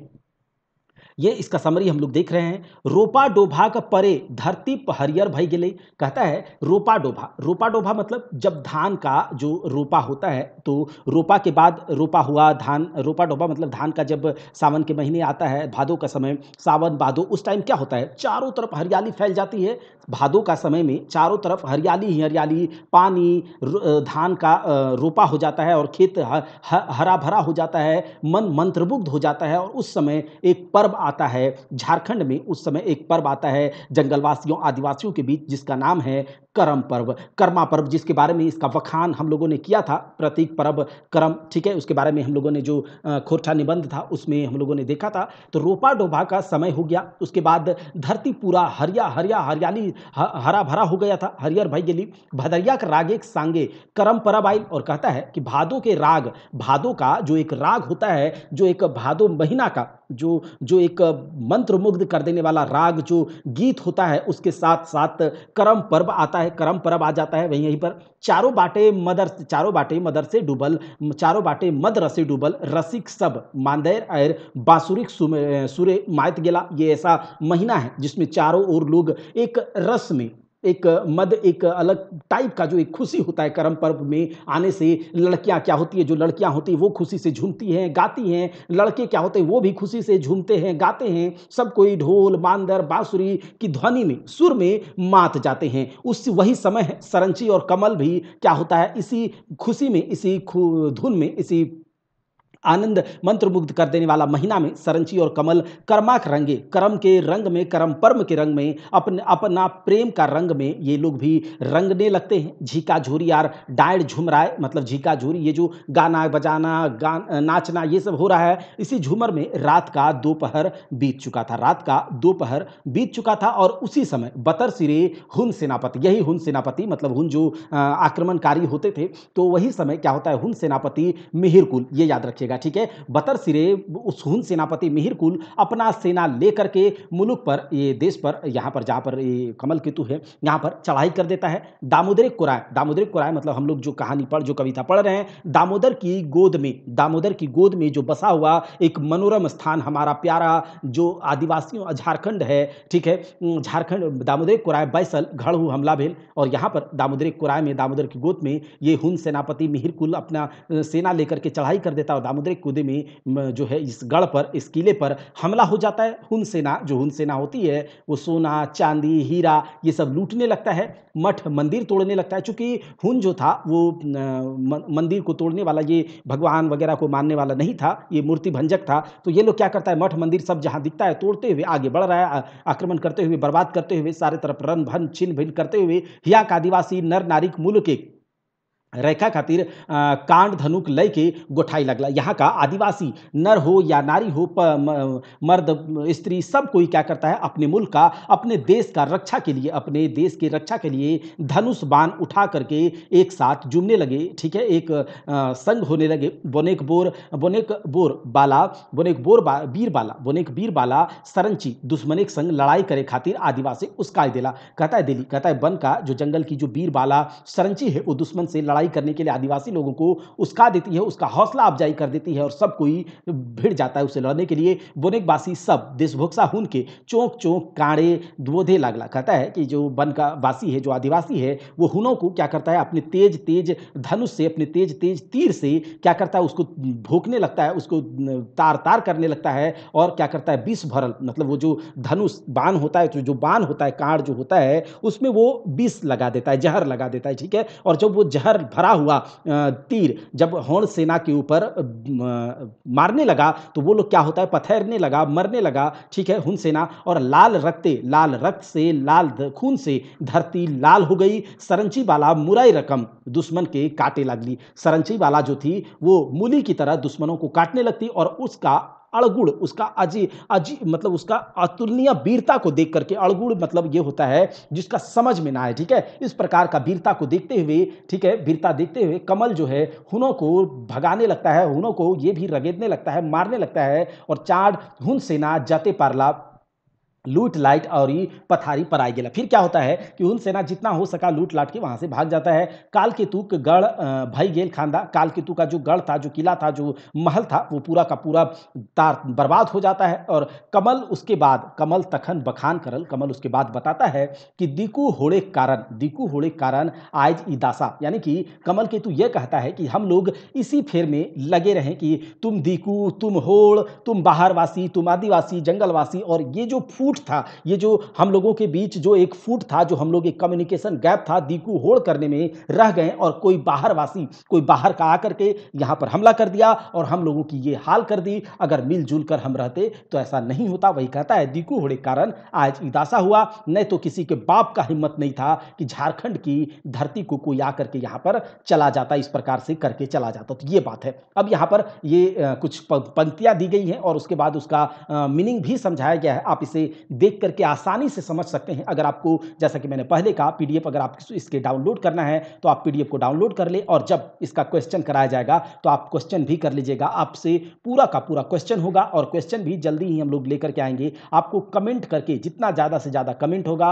ये इसका समरी हम लोग देख रहे हैं रोपा डोभा का परे धरती हरियर भई गले कहता है रोपा डोभा रोपा डोभा मतलब जब धान का जो रोपा होता है तो रोपा के बाद रोपा हुआ धान रोपा डोभा मतलब धान का जब सावन के महीने आता है भादो का समय सावन भादो उस टाइम क्या होता है चारों तरफ हरियाली फैल जाती है भादो का समय में चारों तरफ हरियाली ही हरियाली पानी धान का रोपा हो जाता है और खेत हरा भरा हो जाता है मन मंत्रमुग्ध हो जाता है और उस समय एक पर्व आता है झारखंड में उस समय एक पर्व आता है जंगलवासियों आदिवासियों के बीच जिसका नाम है करम पर्व कर्मा पर्व जिसके बारे में इसका वखान हम लोगों ने किया था प्रतीक पर्व कर्म ठीक है उसके बारे में हम लोगों ने जो खोरठा निबंध था उसमें हम लोगों ने देखा था तो रोपा डोभा का समय हो गया उसके बाद धरती पूरा हरिया हरिया हरियाली हरा भरा हो गया था हरियर भाई गली भदरिया का राग एक सांगे करम पर्व आई और कहता है कि भादों के राग भादों का जो एक राग होता है जो एक भादो महीना का जो जो एक मंत्रमुग्ध कर देने वाला राग जो गीत होता है उसके साथ साथ करम पर्व आता है करम पर्व आ जाता है वहीं यहीं पर चारों बाटे मदर चारों बाटे मदर से डूबल चारों बाटे मद रसे डूबल रसिक सब मांदेर और बासुरिक सूर्य मायत गेला ये ऐसा महीना है जिसमें चारों ओर लोग एक रस में एक मद एक अलग टाइप का जो एक खुशी होता है करम पर्व में आने से लड़कियां क्या होती है जो लड़कियां होती है वो खुशी से झूमती हैं गाती हैं लड़के क्या होते हैं वो भी खुशी से झूमते हैं गाते हैं सब कोई ढोल बांदर बाँसुरी की ध्वनि में सुर में मात जाते हैं उस वही समय सरंची और कमल भी क्या होता है इसी खुशी में इसी धुन में इसी आनंद मंत्रमुग्ध कर देने वाला महीना में सरंची और कमल कर्माक रंगे कर्म के रंग में कर्म पर्म के रंग में अपने अपना प्रेम का रंग में ये लोग भी रंगने लगते हैं झीका झूरी यार डायड झुमराए मतलब झीका झूरी ये जो गाना बजाना गा नाचना ये सब हो रहा है इसी झूमर में रात का दोपहर बीत चुका था रात का दोपहर बीत चुका था और उसी समय बतर सिरे हुन सेनापति यही हुन सेनापति मतलब हुन जो आक्रमणकारी होते थे तो वही समय क्या होता है हुन सेनापति मिहिरकुल ये याद रखिएगा लीजिएगा ठीक है बतर सिरे सुन सेनापति मिहिर कुल अपना सेना लेकर के मुलुक पर ये देश पर यहाँ पर जहाँ पर ये कमल केतु है यहाँ पर चढ़ाई कर देता है दामोदरिक कुराय दामोदरिक कुराय मतलब हम लोग जो कहानी पढ़ जो कविता पढ़ रहे हैं दामोदर की गोद में दामोदर की गोद में जो बसा हुआ एक मनोरम स्थान हमारा प्यारा जो आदिवासियों झारखंड है ठीक है झारखंड दामोदरिक कुराय बैसल घड़हू हमला भेल और यहाँ पर दामोदरिक कुराय में दामोदर की गोद में ये हुन सेनापति मिहिर कुल अपना सेना लेकर के चढ़ाई कर देता और सामुद्रिक कूदे जो है इस गढ़ पर इस किले पर हमला हो जाता है हुन सेना जो हुन सेना होती है वो सोना चांदी हीरा ये सब लूटने लगता है मठ मंदिर तोड़ने लगता है चूंकि हुन जो था वो मंदिर को तोड़ने वाला ये भगवान वगैरह को मानने वाला नहीं था ये मूर्ति भंजक था तो ये लोग क्या करता है मठ मंदिर सब जहाँ दिखता है तोड़ते हुए आगे बढ़ रहा है आक्रमण करते हुए बर्बाद करते हुए सारे तरफ रन भन छिन भिन करते हुए हिया का आदिवासी नर नारिक मूल के रेखा खातिर कांड धनुक लय के गोठाई लगला यहाँ का आदिवासी नर हो या नारी हो प, म, मर्द स्त्री सब कोई क्या करता है अपने मुल्क का अपने देश का रक्षा के लिए अपने देश की रक्षा के लिए धनुष बाण उठा करके एक साथ जुमने लगे ठीक है एक आ, संग होने लगे बोनेक बोर बोनेक बोर बाला बोनेक बोर बा, बीर बाला बोनेक बीर बाला सरंची दुश्मन एक संग लड़ाई करे खातिर आदिवासी उसका दिला कहता है दिली कहता है बन का जो जंगल की जो बीर बाला सरंची है वो दुश्मन से लड़ाई लड़ाई करने के लिए आदिवासी लोगों को उसका देती है उसका हौसला अफजाई कर देती है और सब कोई भिड़ जाता है उसे लड़ने के लिए बोनेकवासी सब देशभोक्सा हूं के चौंक चौंक काड़े द्वोधे लागला कहता है कि जो बन का वासी है जो आदिवासी है वो हुनों को क्या करता है अपने तेज तेज धनुष से अपने तेज तेज तीर से क्या करता है उसको भोंकने लगता है उसको तार तार करने लगता है और क्या करता है विष भरल मतलब वो जो धनुष बाण होता है तो जो बाण होता है कांड जो होता है उसमें वो विष लगा देता है जहर लगा देता है ठीक है और जब वो जहर भरा हुआ तीर जब हौण सेना के ऊपर मारने लगा तो वो लोग क्या होता है पथरने लगा मरने लगा ठीक है हुन सेना और लाल रक्ते लाल रक्त से लाल खून से धरती लाल हो गई सरंची बाला मुराई रकम दुश्मन के काटे लगली सरंची बाला जो थी वो मूली की तरह दुश्मनों को काटने लगती और उसका अड़गुड़ उसका अजी अजी मतलब उसका अतुलनीय वीरता को देख करके अड़गुड़ मतलब ये होता है जिसका समझ में ना आए ठीक है इस प्रकार का वीरता को देखते हुए ठीक है वीरता देखते हुए कमल जो है हुनों को भगाने लगता है हुनों को ये भी रगेदने लगता है मारने लगता है और चार हुन सेना जाते पार्ला लूट लाइट और ये पथारी पर आई गेला फिर क्या होता है कि उन सेना जितना हो सका लूट लाट के वहाँ से भाग जाता है काल केतु गढ़ भाई गेल खानदा काल केतु का जो गढ़ था जो किला था जो महल था वो पूरा का पूरा तार बर्बाद हो जाता है और कमल उसके बाद कमल तखन बखान करल कमल उसके बाद बताता है कि दीकू होड़े कारण दीकू होड़े कारण आज इदासा यानी कि कमल केतु यह कहता है कि हम लोग इसी फेर में लगे रहें कि तुम दीकू तुम होड़ तुम बाहरवासी तुम आदिवासी जंगलवासी और ये जो फूट फूट था ये जो हम लोगों के बीच जो एक फूट था जो हम लोग एक कम्युनिकेशन गैप था दीकू होड़ करने में रह गए और कोई बाहरवासी कोई बाहर का आकर के यहाँ पर हमला कर दिया और हम लोगों की ये हाल कर दी अगर मिलजुल कर हम रहते तो ऐसा नहीं होता वही कहता है दीकू होड़े कारण आज इदासा हुआ न तो किसी के बाप का हिम्मत नहीं था कि झारखंड की धरती को कोई आकर के यहाँ पर चला जाता इस प्रकार से करके चला जाता तो ये बात है अब यहाँ पर ये कुछ पंक्तियाँ दी गई हैं और उसके बाद उसका मीनिंग भी समझाया गया है आप इसे देख करके आसानी से समझ सकते हैं अगर आपको जैसा कि मैंने पहले कहा पीडीएफ अगर आप इसके डाउनलोड करना है तो आप पीडीएफ को डाउनलोड कर ले और जब इसका क्वेश्चन कराया जाएगा तो आप क्वेश्चन भी कर लीजिएगा आपसे पूरा का पूरा क्वेश्चन होगा और क्वेश्चन भी जल्दी ही हम लोग लेकर के आएंगे आपको कमेंट करके जितना ज़्यादा से ज़्यादा कमेंट होगा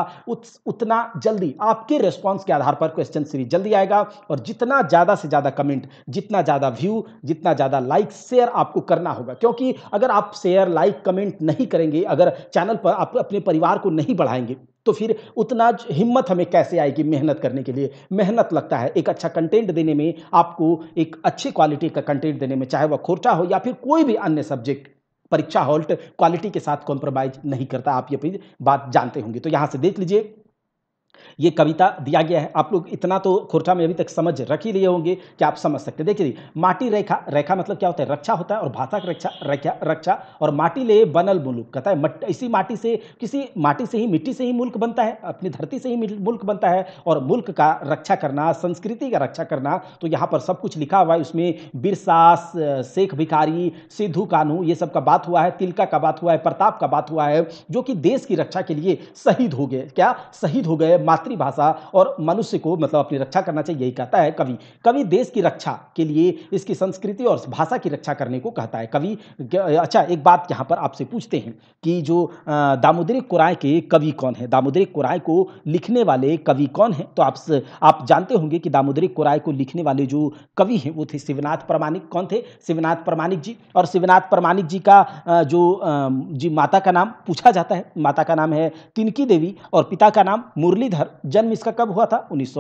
उतना जल्दी आपके रेस्पॉन्स के आधार पर क्वेश्चन सीरीज जल्दी आएगा और जितना ज़्यादा से ज़्यादा कमेंट जितना ज़्यादा व्यू जितना ज़्यादा लाइक शेयर आपको करना होगा क्योंकि अगर आप शेयर लाइक कमेंट नहीं करेंगे अगर चैनल पर आप अपने परिवार को नहीं बढ़ाएंगे तो फिर उतना हिम्मत हमें कैसे आएगी मेहनत करने के लिए मेहनत लगता है एक अच्छा कंटेंट देने में आपको एक अच्छी क्वालिटी का कंटेंट देने में चाहे वह खोर्चा हो या फिर कोई भी अन्य सब्जेक्ट परीक्षा हॉल्ट क्वालिटी के साथ कॉम्प्रोमाइज़ नहीं करता आप ये बात जानते होंगे तो यहां से देख लीजिए ये कविता दिया गया है आप लोग इतना तो खुर्टा में अभी तक समझ रख ही लिए होंगे कि आप समझ सकते देखिए माटी रेखा रेखा मतलब क्या होता है रक्षा होता है और भाषा रक्षा रक्षा रक्षा और माटी ले बनल मुल्क कहता है मट, इसी माटी से किसी माटी से ही मिट्टी से ही मुल्क बनता है अपनी धरती से ही मुल्क बनता है और मुल्क का रक्षा करना संस्कृति का रक्षा करना तो यहाँ पर सब कुछ लिखा हुआ है उसमें बिरसा शेख भिखारी सिद्धू कानू ये सब का बात हुआ है तिलका का बात हुआ है प्रताप का बात हुआ है जो कि देश की रक्षा के लिए शहीद हो गए क्या शहीद हो गए मातृभाषा और मनुष्य को मतलब अपनी रक्षा करना चाहिए यही कहता है कवि कवि देश की रक्षा के लिए इसकी संस्कृति और भाषा की रक्षा करने को कहता है कवि अच्छा एक बात यहाँ पर आपसे पूछते हैं कि जो दामोदरी कुराय के कवि कौन है दामोदरी कुराय को लिखने वाले कवि कौन है तो आप आप जानते होंगे कि दामोदरी कुराय को लिखने वाले जो कवि हैं वो थे शिवनाथ प्रमाणिक कौन थे शिवनाथ प्रमाणिक जी और शिवनाथ प्रमाणिक जी का जो जी माता का नाम पूछा जाता है माता का नाम है तिनकी देवी और पिता का नाम मुरलीधर धर जन्म इसका कब हुआ था उन्नीस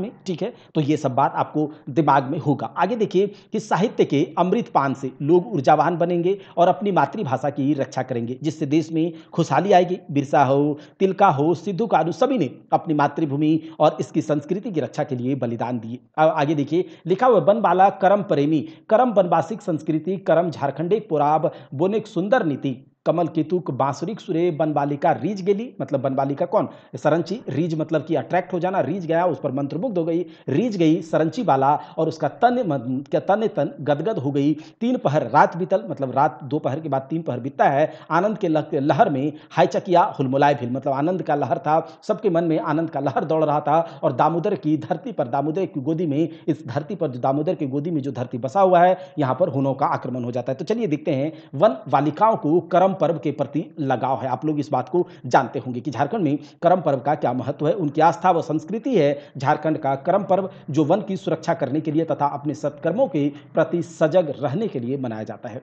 में ठीक है तो ये सब बात आपको दिमाग में होगा आगे देखिए कि साहित्य के अमृत पान से लोग ऊर्जावान बनेंगे और अपनी मातृभाषा की रक्षा करेंगे जिससे देश में खुशहाली आएगी बिरसा हो तिलका हो सिद्धू कानू सभी ने अपनी मातृभूमि और इसकी संस्कृति की रक्षा के लिए बलिदान दिए आगे देखिए लिखा हुआ बनबाला बाला करम प्रेमी करम बनवासिक संस्कृति करम झारखंडे पुराब बोनेक सुंदर नीति कमल केतुक बांसुरिक सुरे बनबालिका रीज गेली मतलब बनबालिका कौन सरंची रीझ मतलब कि अट्रैक्ट हो जाना रीझ गया उस पर मंत्रमुग्ध हो गई रीझ गई सरंची बाला और उसका तन क्या तन तन गदगद हो गई तीन पहर रात बीतल मतलब रात दोपहर के बाद तीन पहर बीतता है आनंद के लहर में हाईचकिया हुलमुलाय भील मतलब आनंद का लहर था सबके मन में आनंद का लहर दौड़ रहा था और दामोदर की धरती पर दामोदर की गोदी में इस धरती पर दामोदर की गोदी में जो धरती बसा हुआ है यहाँ पर हुनों का आक्रमण हो जाता है तो चलिए देखते हैं वन बालिकाओं को करम पर्व के प्रति लगाव है आप लोग इस बात को जानते होंगे कि झारखंड में करम पर्व का क्या महत्व है उनकी आस्था व संस्कृति है झारखंड का करम पर्व जो वन की सुरक्षा करने के लिए तथा अपने सत्कर्मों के प्रति सजग रहने के लिए मनाया जाता है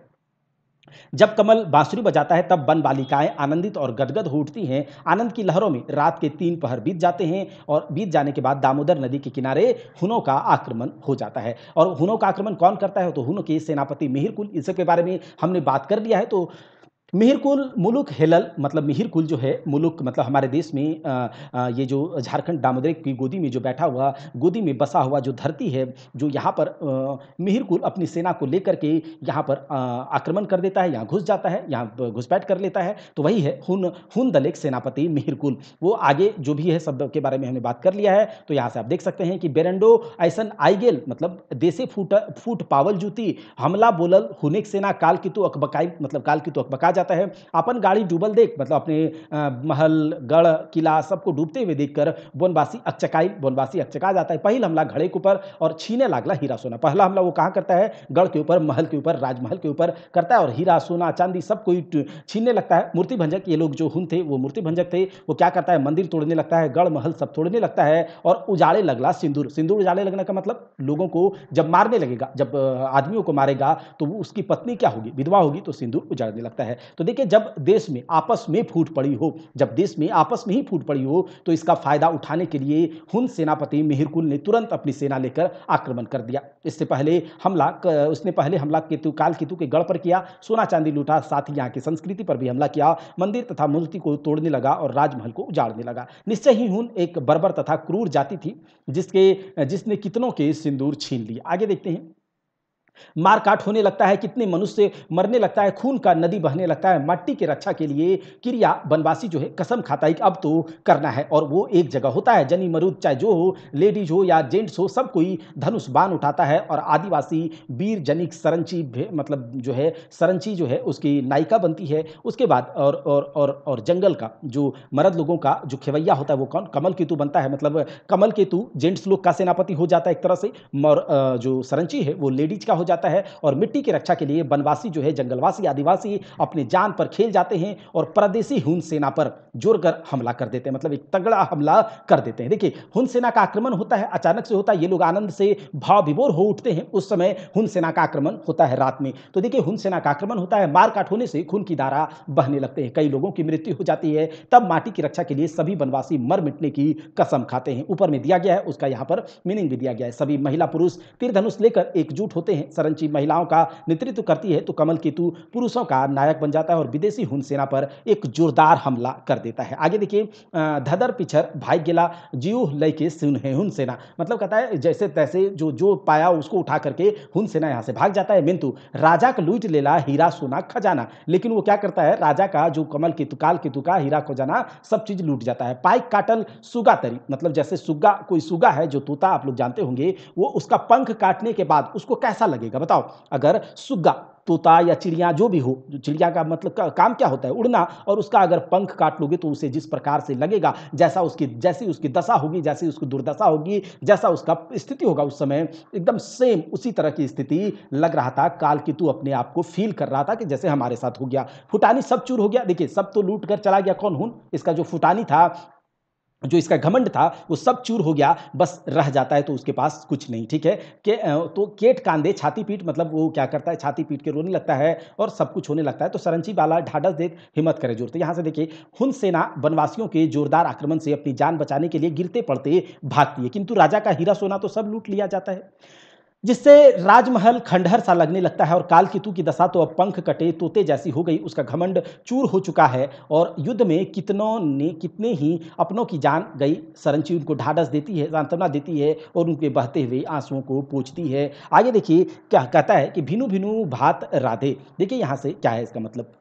जब कमल बांसुरी बजाता है तब वन बालिकाएं आनंदित और गदगद हो उठती हैं आनंद की लहरों में रात के तीन पहर बीत जाते हैं और बीत जाने के बाद दामोदर नदी के किनारे हुनों का आक्रमण हो जाता है और हुनों का आक्रमण कौन करता है तो हुनों के सेनापति मिहिर कुल इन बारे में हमने बात कर लिया है तो मिहिरकुल मुलुक हेलल मतलब मिहिरकुल जो है मुलुक मतलब हमारे देश में ये जो झारखंड दामोदर की गोदी में जो बैठा हुआ गोदी में बसा हुआ जो धरती है जो यहाँ पर मिहिरकुल अपनी सेना को लेकर के यहाँ पर आक्रमण कर देता है यहाँ घुस जाता है यहाँ घुसपैठ कर लेता है तो वही है हुन हुन दल एक सेनापति मिहिरकुल वो आगे जो भी है सब के बारे में हमने बात कर लिया है तो यहाँ से आप देख सकते हैं कि बेरेंडो ऐसन आइगेल मतलब देसे फूट फूट पावल जूती हमला बोलल हुनेक सेना काल की तो अकबकाई मतलब काल की तो अकबका जाता है अपन गाड़ी डूबल देख मतलब अपने महल गढ़ किला सबको डूबते हुए देखकर बोनवासी अकचकाई बोनवासी अक्चका जाता है पहला हमला घड़े के ऊपर और छीने लागला हीरा सोना पहला हमला वो कहाँ करता है गढ़ के ऊपर महल के ऊपर राजमहल के ऊपर करता है और हीरा सोना चांदी सब कोई छीनने लगता है मूर्ति भंजक ये लोग जो हूं थे वो मूर्ति भंजक थे वो क्या करता है मंदिर तोड़ने लगता है गढ़ महल सब तोड़ने लगता है और उजाड़े लगला सिंदूर सिंदूर उजाड़े लगने का मतलब लोगों को जब मारने लगेगा जब आदमियों को मारेगा तो उसकी पत्नी क्या होगी विधवा होगी तो सिंदूर उजाड़ने लगता है तो देखिए जब देश में आपस में फूट पड़ी हो जब देश में आपस में ही फूट पड़ी हो तो इसका फायदा उठाने के लिए हुन सेनापति मिहिरकुल ने तुरंत अपनी सेना लेकर आक्रमण कर दिया इससे पहले हमला उसने पहले हमला केतु काल केतु के गढ़ पर किया सोना चांदी लूटा साथ ही यहाँ की संस्कृति पर भी हमला किया मंदिर तथा मूर्ति को तोड़ने लगा और राजमहल को उजाड़ने लगा निश्चय ही हुन एक बर्बर तथा क्रूर जाति थी जिसके जिसने कितनों के सिंदूर छीन लिए आगे देखते हैं मारकाट होने लगता है कितने मनुष्य मरने लगता है खून का नदी बहने लगता है मट्टी की रक्षा के लिए क्रिया बनवासी जो है कसम खाता है कि अब तो करना है और वो एक जगह होता है जनी मरूद चाहे जो हो लेडीज हो या जेंट्स हो सब कोई धनुष बाण उठाता है और आदिवासी वीर जनिक सरंची मतलब जो है सरंची जो है उसकी नायिका बनती है उसके बाद और और और, और जंगल का जो मरद लोगों का जो खेवैया होता है वो कौन कमल केतु बनता है मतलब कमल केतु जेंट्स लोग का सेनापति हो जाता है एक तरह से और जो सरंची है वो लेडीज का हो जाता जाता है और मिट्टी की रक्षा के लिए वनवासी जो है जंगलवासी आदिवासी अपनी जान पर खेल जाते हैं और परदेसी हुन सेना पर जोरकर हमला कर देते हैं मतलब एक तगड़ा हमला कर देते हैं देखिए हुन सेना का आक्रमण होता है अचानक से होता है ये लोग आनंद से भाव विभोर हो उठते हैं उस समय हुन सेना का आक्रमण होता है रात में तो देखिए हुन सेना का आक्रमण होता है मारकाट होने से खून की धारा बहने लगते हैं कई लोगों की मृत्यु हो जाती है तब माटी की रक्षा के लिए सभी वनवासी मर मिटने की कसम खाते हैं ऊपर में दिया गया है उसका यहाँ पर मीनिंग भी दिया गया है सभी महिला पुरुष तीर धनुष लेकर एकजुट होते हैं संरची महिलाओं का नेतृत्व करती है तो कमल केतु पुरुषों का नायक बन जाता है और विदेशी हुन सेना पर एक जोरदार हमला कर देता है आगे देखिए धदर पिछर भाई गेला जियो लय के है हुन सेना मतलब कहता है जैसे तैसे जो जो पाया उसको उठा करके हुन सेना यहाँ से भाग जाता है मिंतु राजा का लूट लेला हीरा सोना खजाना लेकिन वो क्या करता है राजा का जो कमल केतु काल केतु का हीरा खजाना सब चीज लूट जाता है पाइक काटल सुगा तरी मतलब जैसे सुगा कोई सुगा है जो तोता आप लोग जानते होंगे वो उसका पंख काटने के बाद उसको कैसा लगे लगेगा बताओ अगर सुग्गा तोता या चिड़िया जो भी हो चिड़िया का मतलब का, काम क्या होता है उड़ना और उसका अगर पंख काट लोगे तो उसे जिस प्रकार से लगेगा जैसा उसकी जैसी उसकी दशा होगी जैसी उसकी दुर्दशा होगी जैसा उसका स्थिति होगा उस समय एकदम सेम उसी तरह की स्थिति लग रहा था काल की तू अपने आप को फील कर रहा था कि जैसे हमारे साथ हो गया फुटानी सब चूर हो गया देखिए सब तो लूट कर चला गया कौन हूं इसका जो फुटानी था जो इसका घमंड था वो सब चूर हो गया बस रह जाता है तो उसके पास कुछ नहीं ठीक है के तो केट कांदे छाती पीट मतलब वो क्या करता है छाती पीट के रोने लगता है और सब कुछ होने लगता है तो सरंची बाला ढाडस देख हिम्मत करे जोर तो यहाँ से देखिए हुन सेना वनवासियों के जोरदार आक्रमण से अपनी जान बचाने के लिए गिरते पड़ते भागती है किंतु राजा का हीरा सोना तो सब लूट लिया जाता है जिससे राजमहल खंडहर सा लगने लगता है और काल कितु की दशा तो अब पंख कटे तोते जैसी हो गई उसका घमंड चूर हो चुका है और युद्ध में कितनों ने कितने ही अपनों की जान गई सरंची उनको ढाढ़स देती है सांत्वना देती है और उनके बहते हुए आंसुओं को पूछती है आगे देखिए क्या कहता है कि भिनु भिनु भात राधे देखिए यहाँ से क्या है इसका मतलब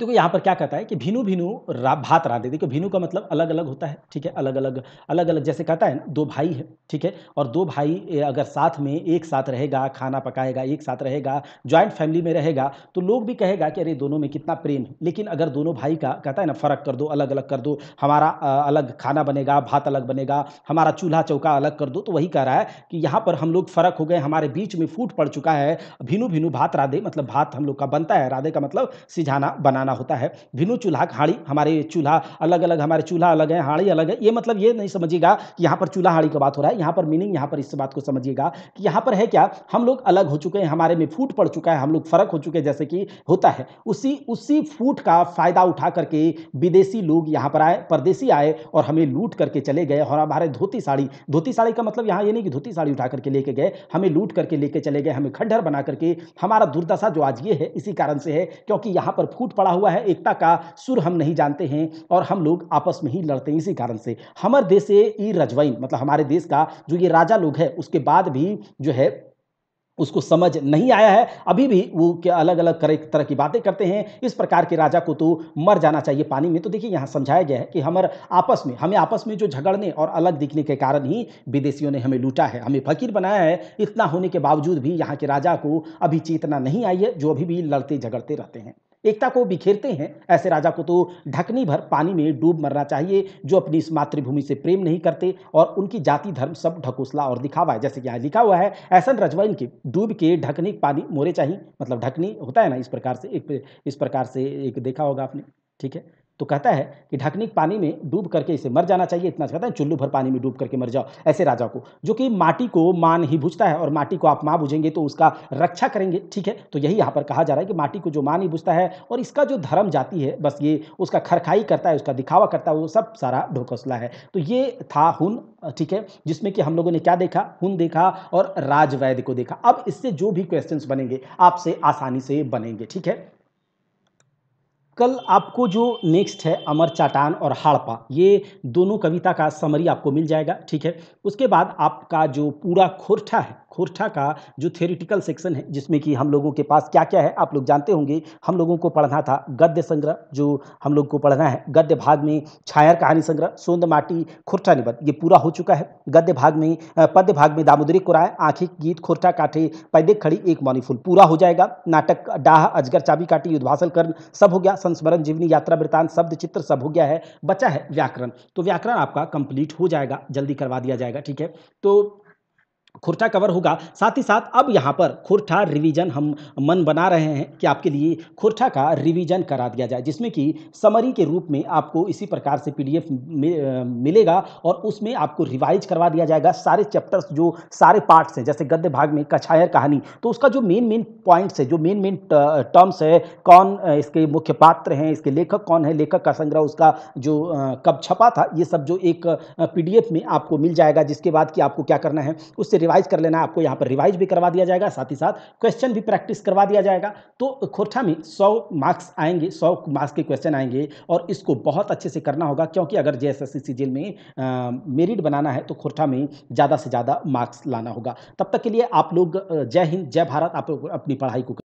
देखो यहाँ पर क्या कहता है कि भिनु भिनु रा भात राधे देखो भिनु का मतलब अलग अलग होता है ठीक है अलग अलग अलग अलग जैसे कहता है ना दो भाई है ठीक है और दो भाई अगर साथ में एक साथ रहेगा खाना पकाएगा एक साथ रहेगा ज्वाइंट फैमिली में रहेगा तो लोग भी कहेगा कि अरे दोनों में कितना प्रेम है लेकिन अगर दोनों भाई का कहता है ना फ़र्क कर दो अलग अलग कर दो हमारा अलग खाना बनेगा भात अलग बनेगा हमारा चूल्हा चौका अलग कर दो तो वही कह रहा है कि यहाँ पर हम लोग फ़र्क हो गए हमारे बीच में फूट पड़ चुका है भिनु भिनु भात राधे मतलब भात हम लोग का बनता है राधे का मतलब सिझाना बनाना बनाना होता है भिनु चूल्हा हाड़ी हमारे चूल्हा अलग अलग हमारे चूल्हा अलग है हाड़ी अलग है ये मतलब ये नहीं समझिएगा कि यहाँ पर चूल्हा हाड़ी का बात हो रहा है यहाँ पर मीनिंग यहाँ पर इस बात को समझिएगा कि यहाँ पर है क्या हम लोग अलग हो चुके हैं हमारे में फूट पड़ चुका है हम लोग फर्क हो चुके हैं जैसे कि होता है उसी उसी फूट का फायदा उठा करके विदेशी लोग यहाँ पर आए परदेशी आए और हमें लूट करके चले गए और हमारे धोती साड़ी धोती साड़ी का मतलब यहाँ ये नहीं कि धोती साड़ी उठा करके लेके गए हमें लूट करके लेके चले गए हमें खंडहर बना करके हमारा दुर्दशा जो आज ये है इसी कारण से है क्योंकि यहाँ पर फूट पड़ा हुआ है एकता का सुर हम नहीं जानते हैं और हम लोग आपस में ही लड़ते हैं इसी कारण से हमारे देश से ई रजवाइन मतलब हमारे देश का जो ये राजा लोग है उसके बाद भी जो है उसको समझ नहीं आया है अभी भी वो क्या अलग अलग तरह की बातें करते हैं इस प्रकार के राजा को तो मर जाना चाहिए पानी में तो देखिए यहाँ समझाया गया है कि हमारे आपस में हमें आपस में जो झगड़ने और अलग दिखने के कारण ही विदेशियों ने हमें लूटा है हमें फकीर बनाया है इतना होने के बावजूद भी यहाँ के राजा को अभी चेतना नहीं आई है जो अभी भी लड़ते झगड़ते रहते हैं एकता को बिखेरते हैं ऐसे राजा को तो ढकनी भर पानी में डूब मरना चाहिए जो अपनी इस मातृभूमि से प्रेम नहीं करते और उनकी जाति धर्म सब ढकोसला और दिखावा है जैसे कि यहाँ लिखा हुआ है ऐसा रजवाइन के डूब के ढकनी पानी मोरे चाहिए मतलब ढकनी होता है ना इस प्रकार से एक इस प्रकार से एक देखा होगा आपने ठीक है तो कहता है कि ढकनिक पानी में डूब करके इसे मर जाना चाहिए इतना कहता है चुल्लू भर पानी में डूब करके मर जाओ ऐसे राजा को जो कि माटी को मान ही बुझता है और माटी को आप माँ बुझेंगे तो उसका रक्षा करेंगे ठीक है तो यही यहाँ पर कहा जा रहा है कि माटी को जो मान ही बुझता है और इसका जो धर्म जाती है बस ये उसका खरखाई करता है उसका दिखावा करता है वो सब सारा ढोकसला है तो ये था हुन ठीक है जिसमें कि हम लोगों ने क्या देखा हुन देखा और राजवैद को देखा अब इससे जो भी क्वेश्चन बनेंगे आपसे आसानी से बनेंगे ठीक है कल आपको जो नेक्स्ट है अमर चाटान और हाड़पा ये दोनों कविता का समरी आपको मिल जाएगा ठीक है उसके बाद आपका जो पूरा खोरठा है खोरठा का जो थेरिटिकल सेक्शन है जिसमें कि हम लोगों के पास क्या क्या है आप लोग जानते होंगे हम लोगों को पढ़ना था गद्य संग्रह जो हम लोग को पढ़ना है गद्य भाग में छायर कहानी संग्रह सोंद माटी खुरठा निबद्ध ये पूरा हो चुका है गद्य भाग में पद्य भाग में दामोदरी कुराए आँखें गीत खुरठा काठे पैदे खड़ी एक मौनीफुल पूरा हो जाएगा नाटक डाह अजगर चाबी काटी युद्धवासल कर्ण सब हो गया संस्मरण जीवनी यात्रा वृतांत शब्द चित्र सब हो गया है बचा है व्याकरण तो व्याकरण आपका कंप्लीट हो जाएगा जल्दी करवा दिया जाएगा ठीक है तो खुर्टा कवर होगा साथ ही साथ अब यहाँ पर खुर्टा रिवीजन हम मन बना रहे हैं कि आपके लिए खुर्टा का रिवीजन करा दिया जाए जिसमें कि समरी के रूप में आपको इसी प्रकार से पीडीएफ मिलेगा और उसमें आपको रिवाइज करवा दिया जाएगा सारे चैप्टर्स जो सारे पार्ट्स हैं जैसे गद्य भाग में कछायर कहानी तो उसका जो मेन मेन पॉइंट्स है जो मेन मेन टर्म्स है कौन इसके मुख्य पात्र हैं इसके लेखक कौन है लेखक का संग्रह उसका जो कब छपा था ये सब जो एक पी में आपको मिल जाएगा जिसके बाद कि आपको क्या करना है उससे रिवाइज कर लेना है आपको यहाँ पर रिवाइज भी करवा दिया जाएगा साथ ही साथ क्वेश्चन भी प्रैक्टिस करवा दिया जाएगा तो खोरछा में सौ मार्क्स आएंगे सौ मार्क्स के क्वेश्चन आएंगे और इसको बहुत अच्छे से करना होगा क्योंकि अगर जे एस में मेरिट बनाना है तो खोरछा में ज़्यादा से ज़्यादा मार्क्स लाना होगा तब तक के लिए आप लोग जय हिंद जय भारत आप अपनी पढ़ाई को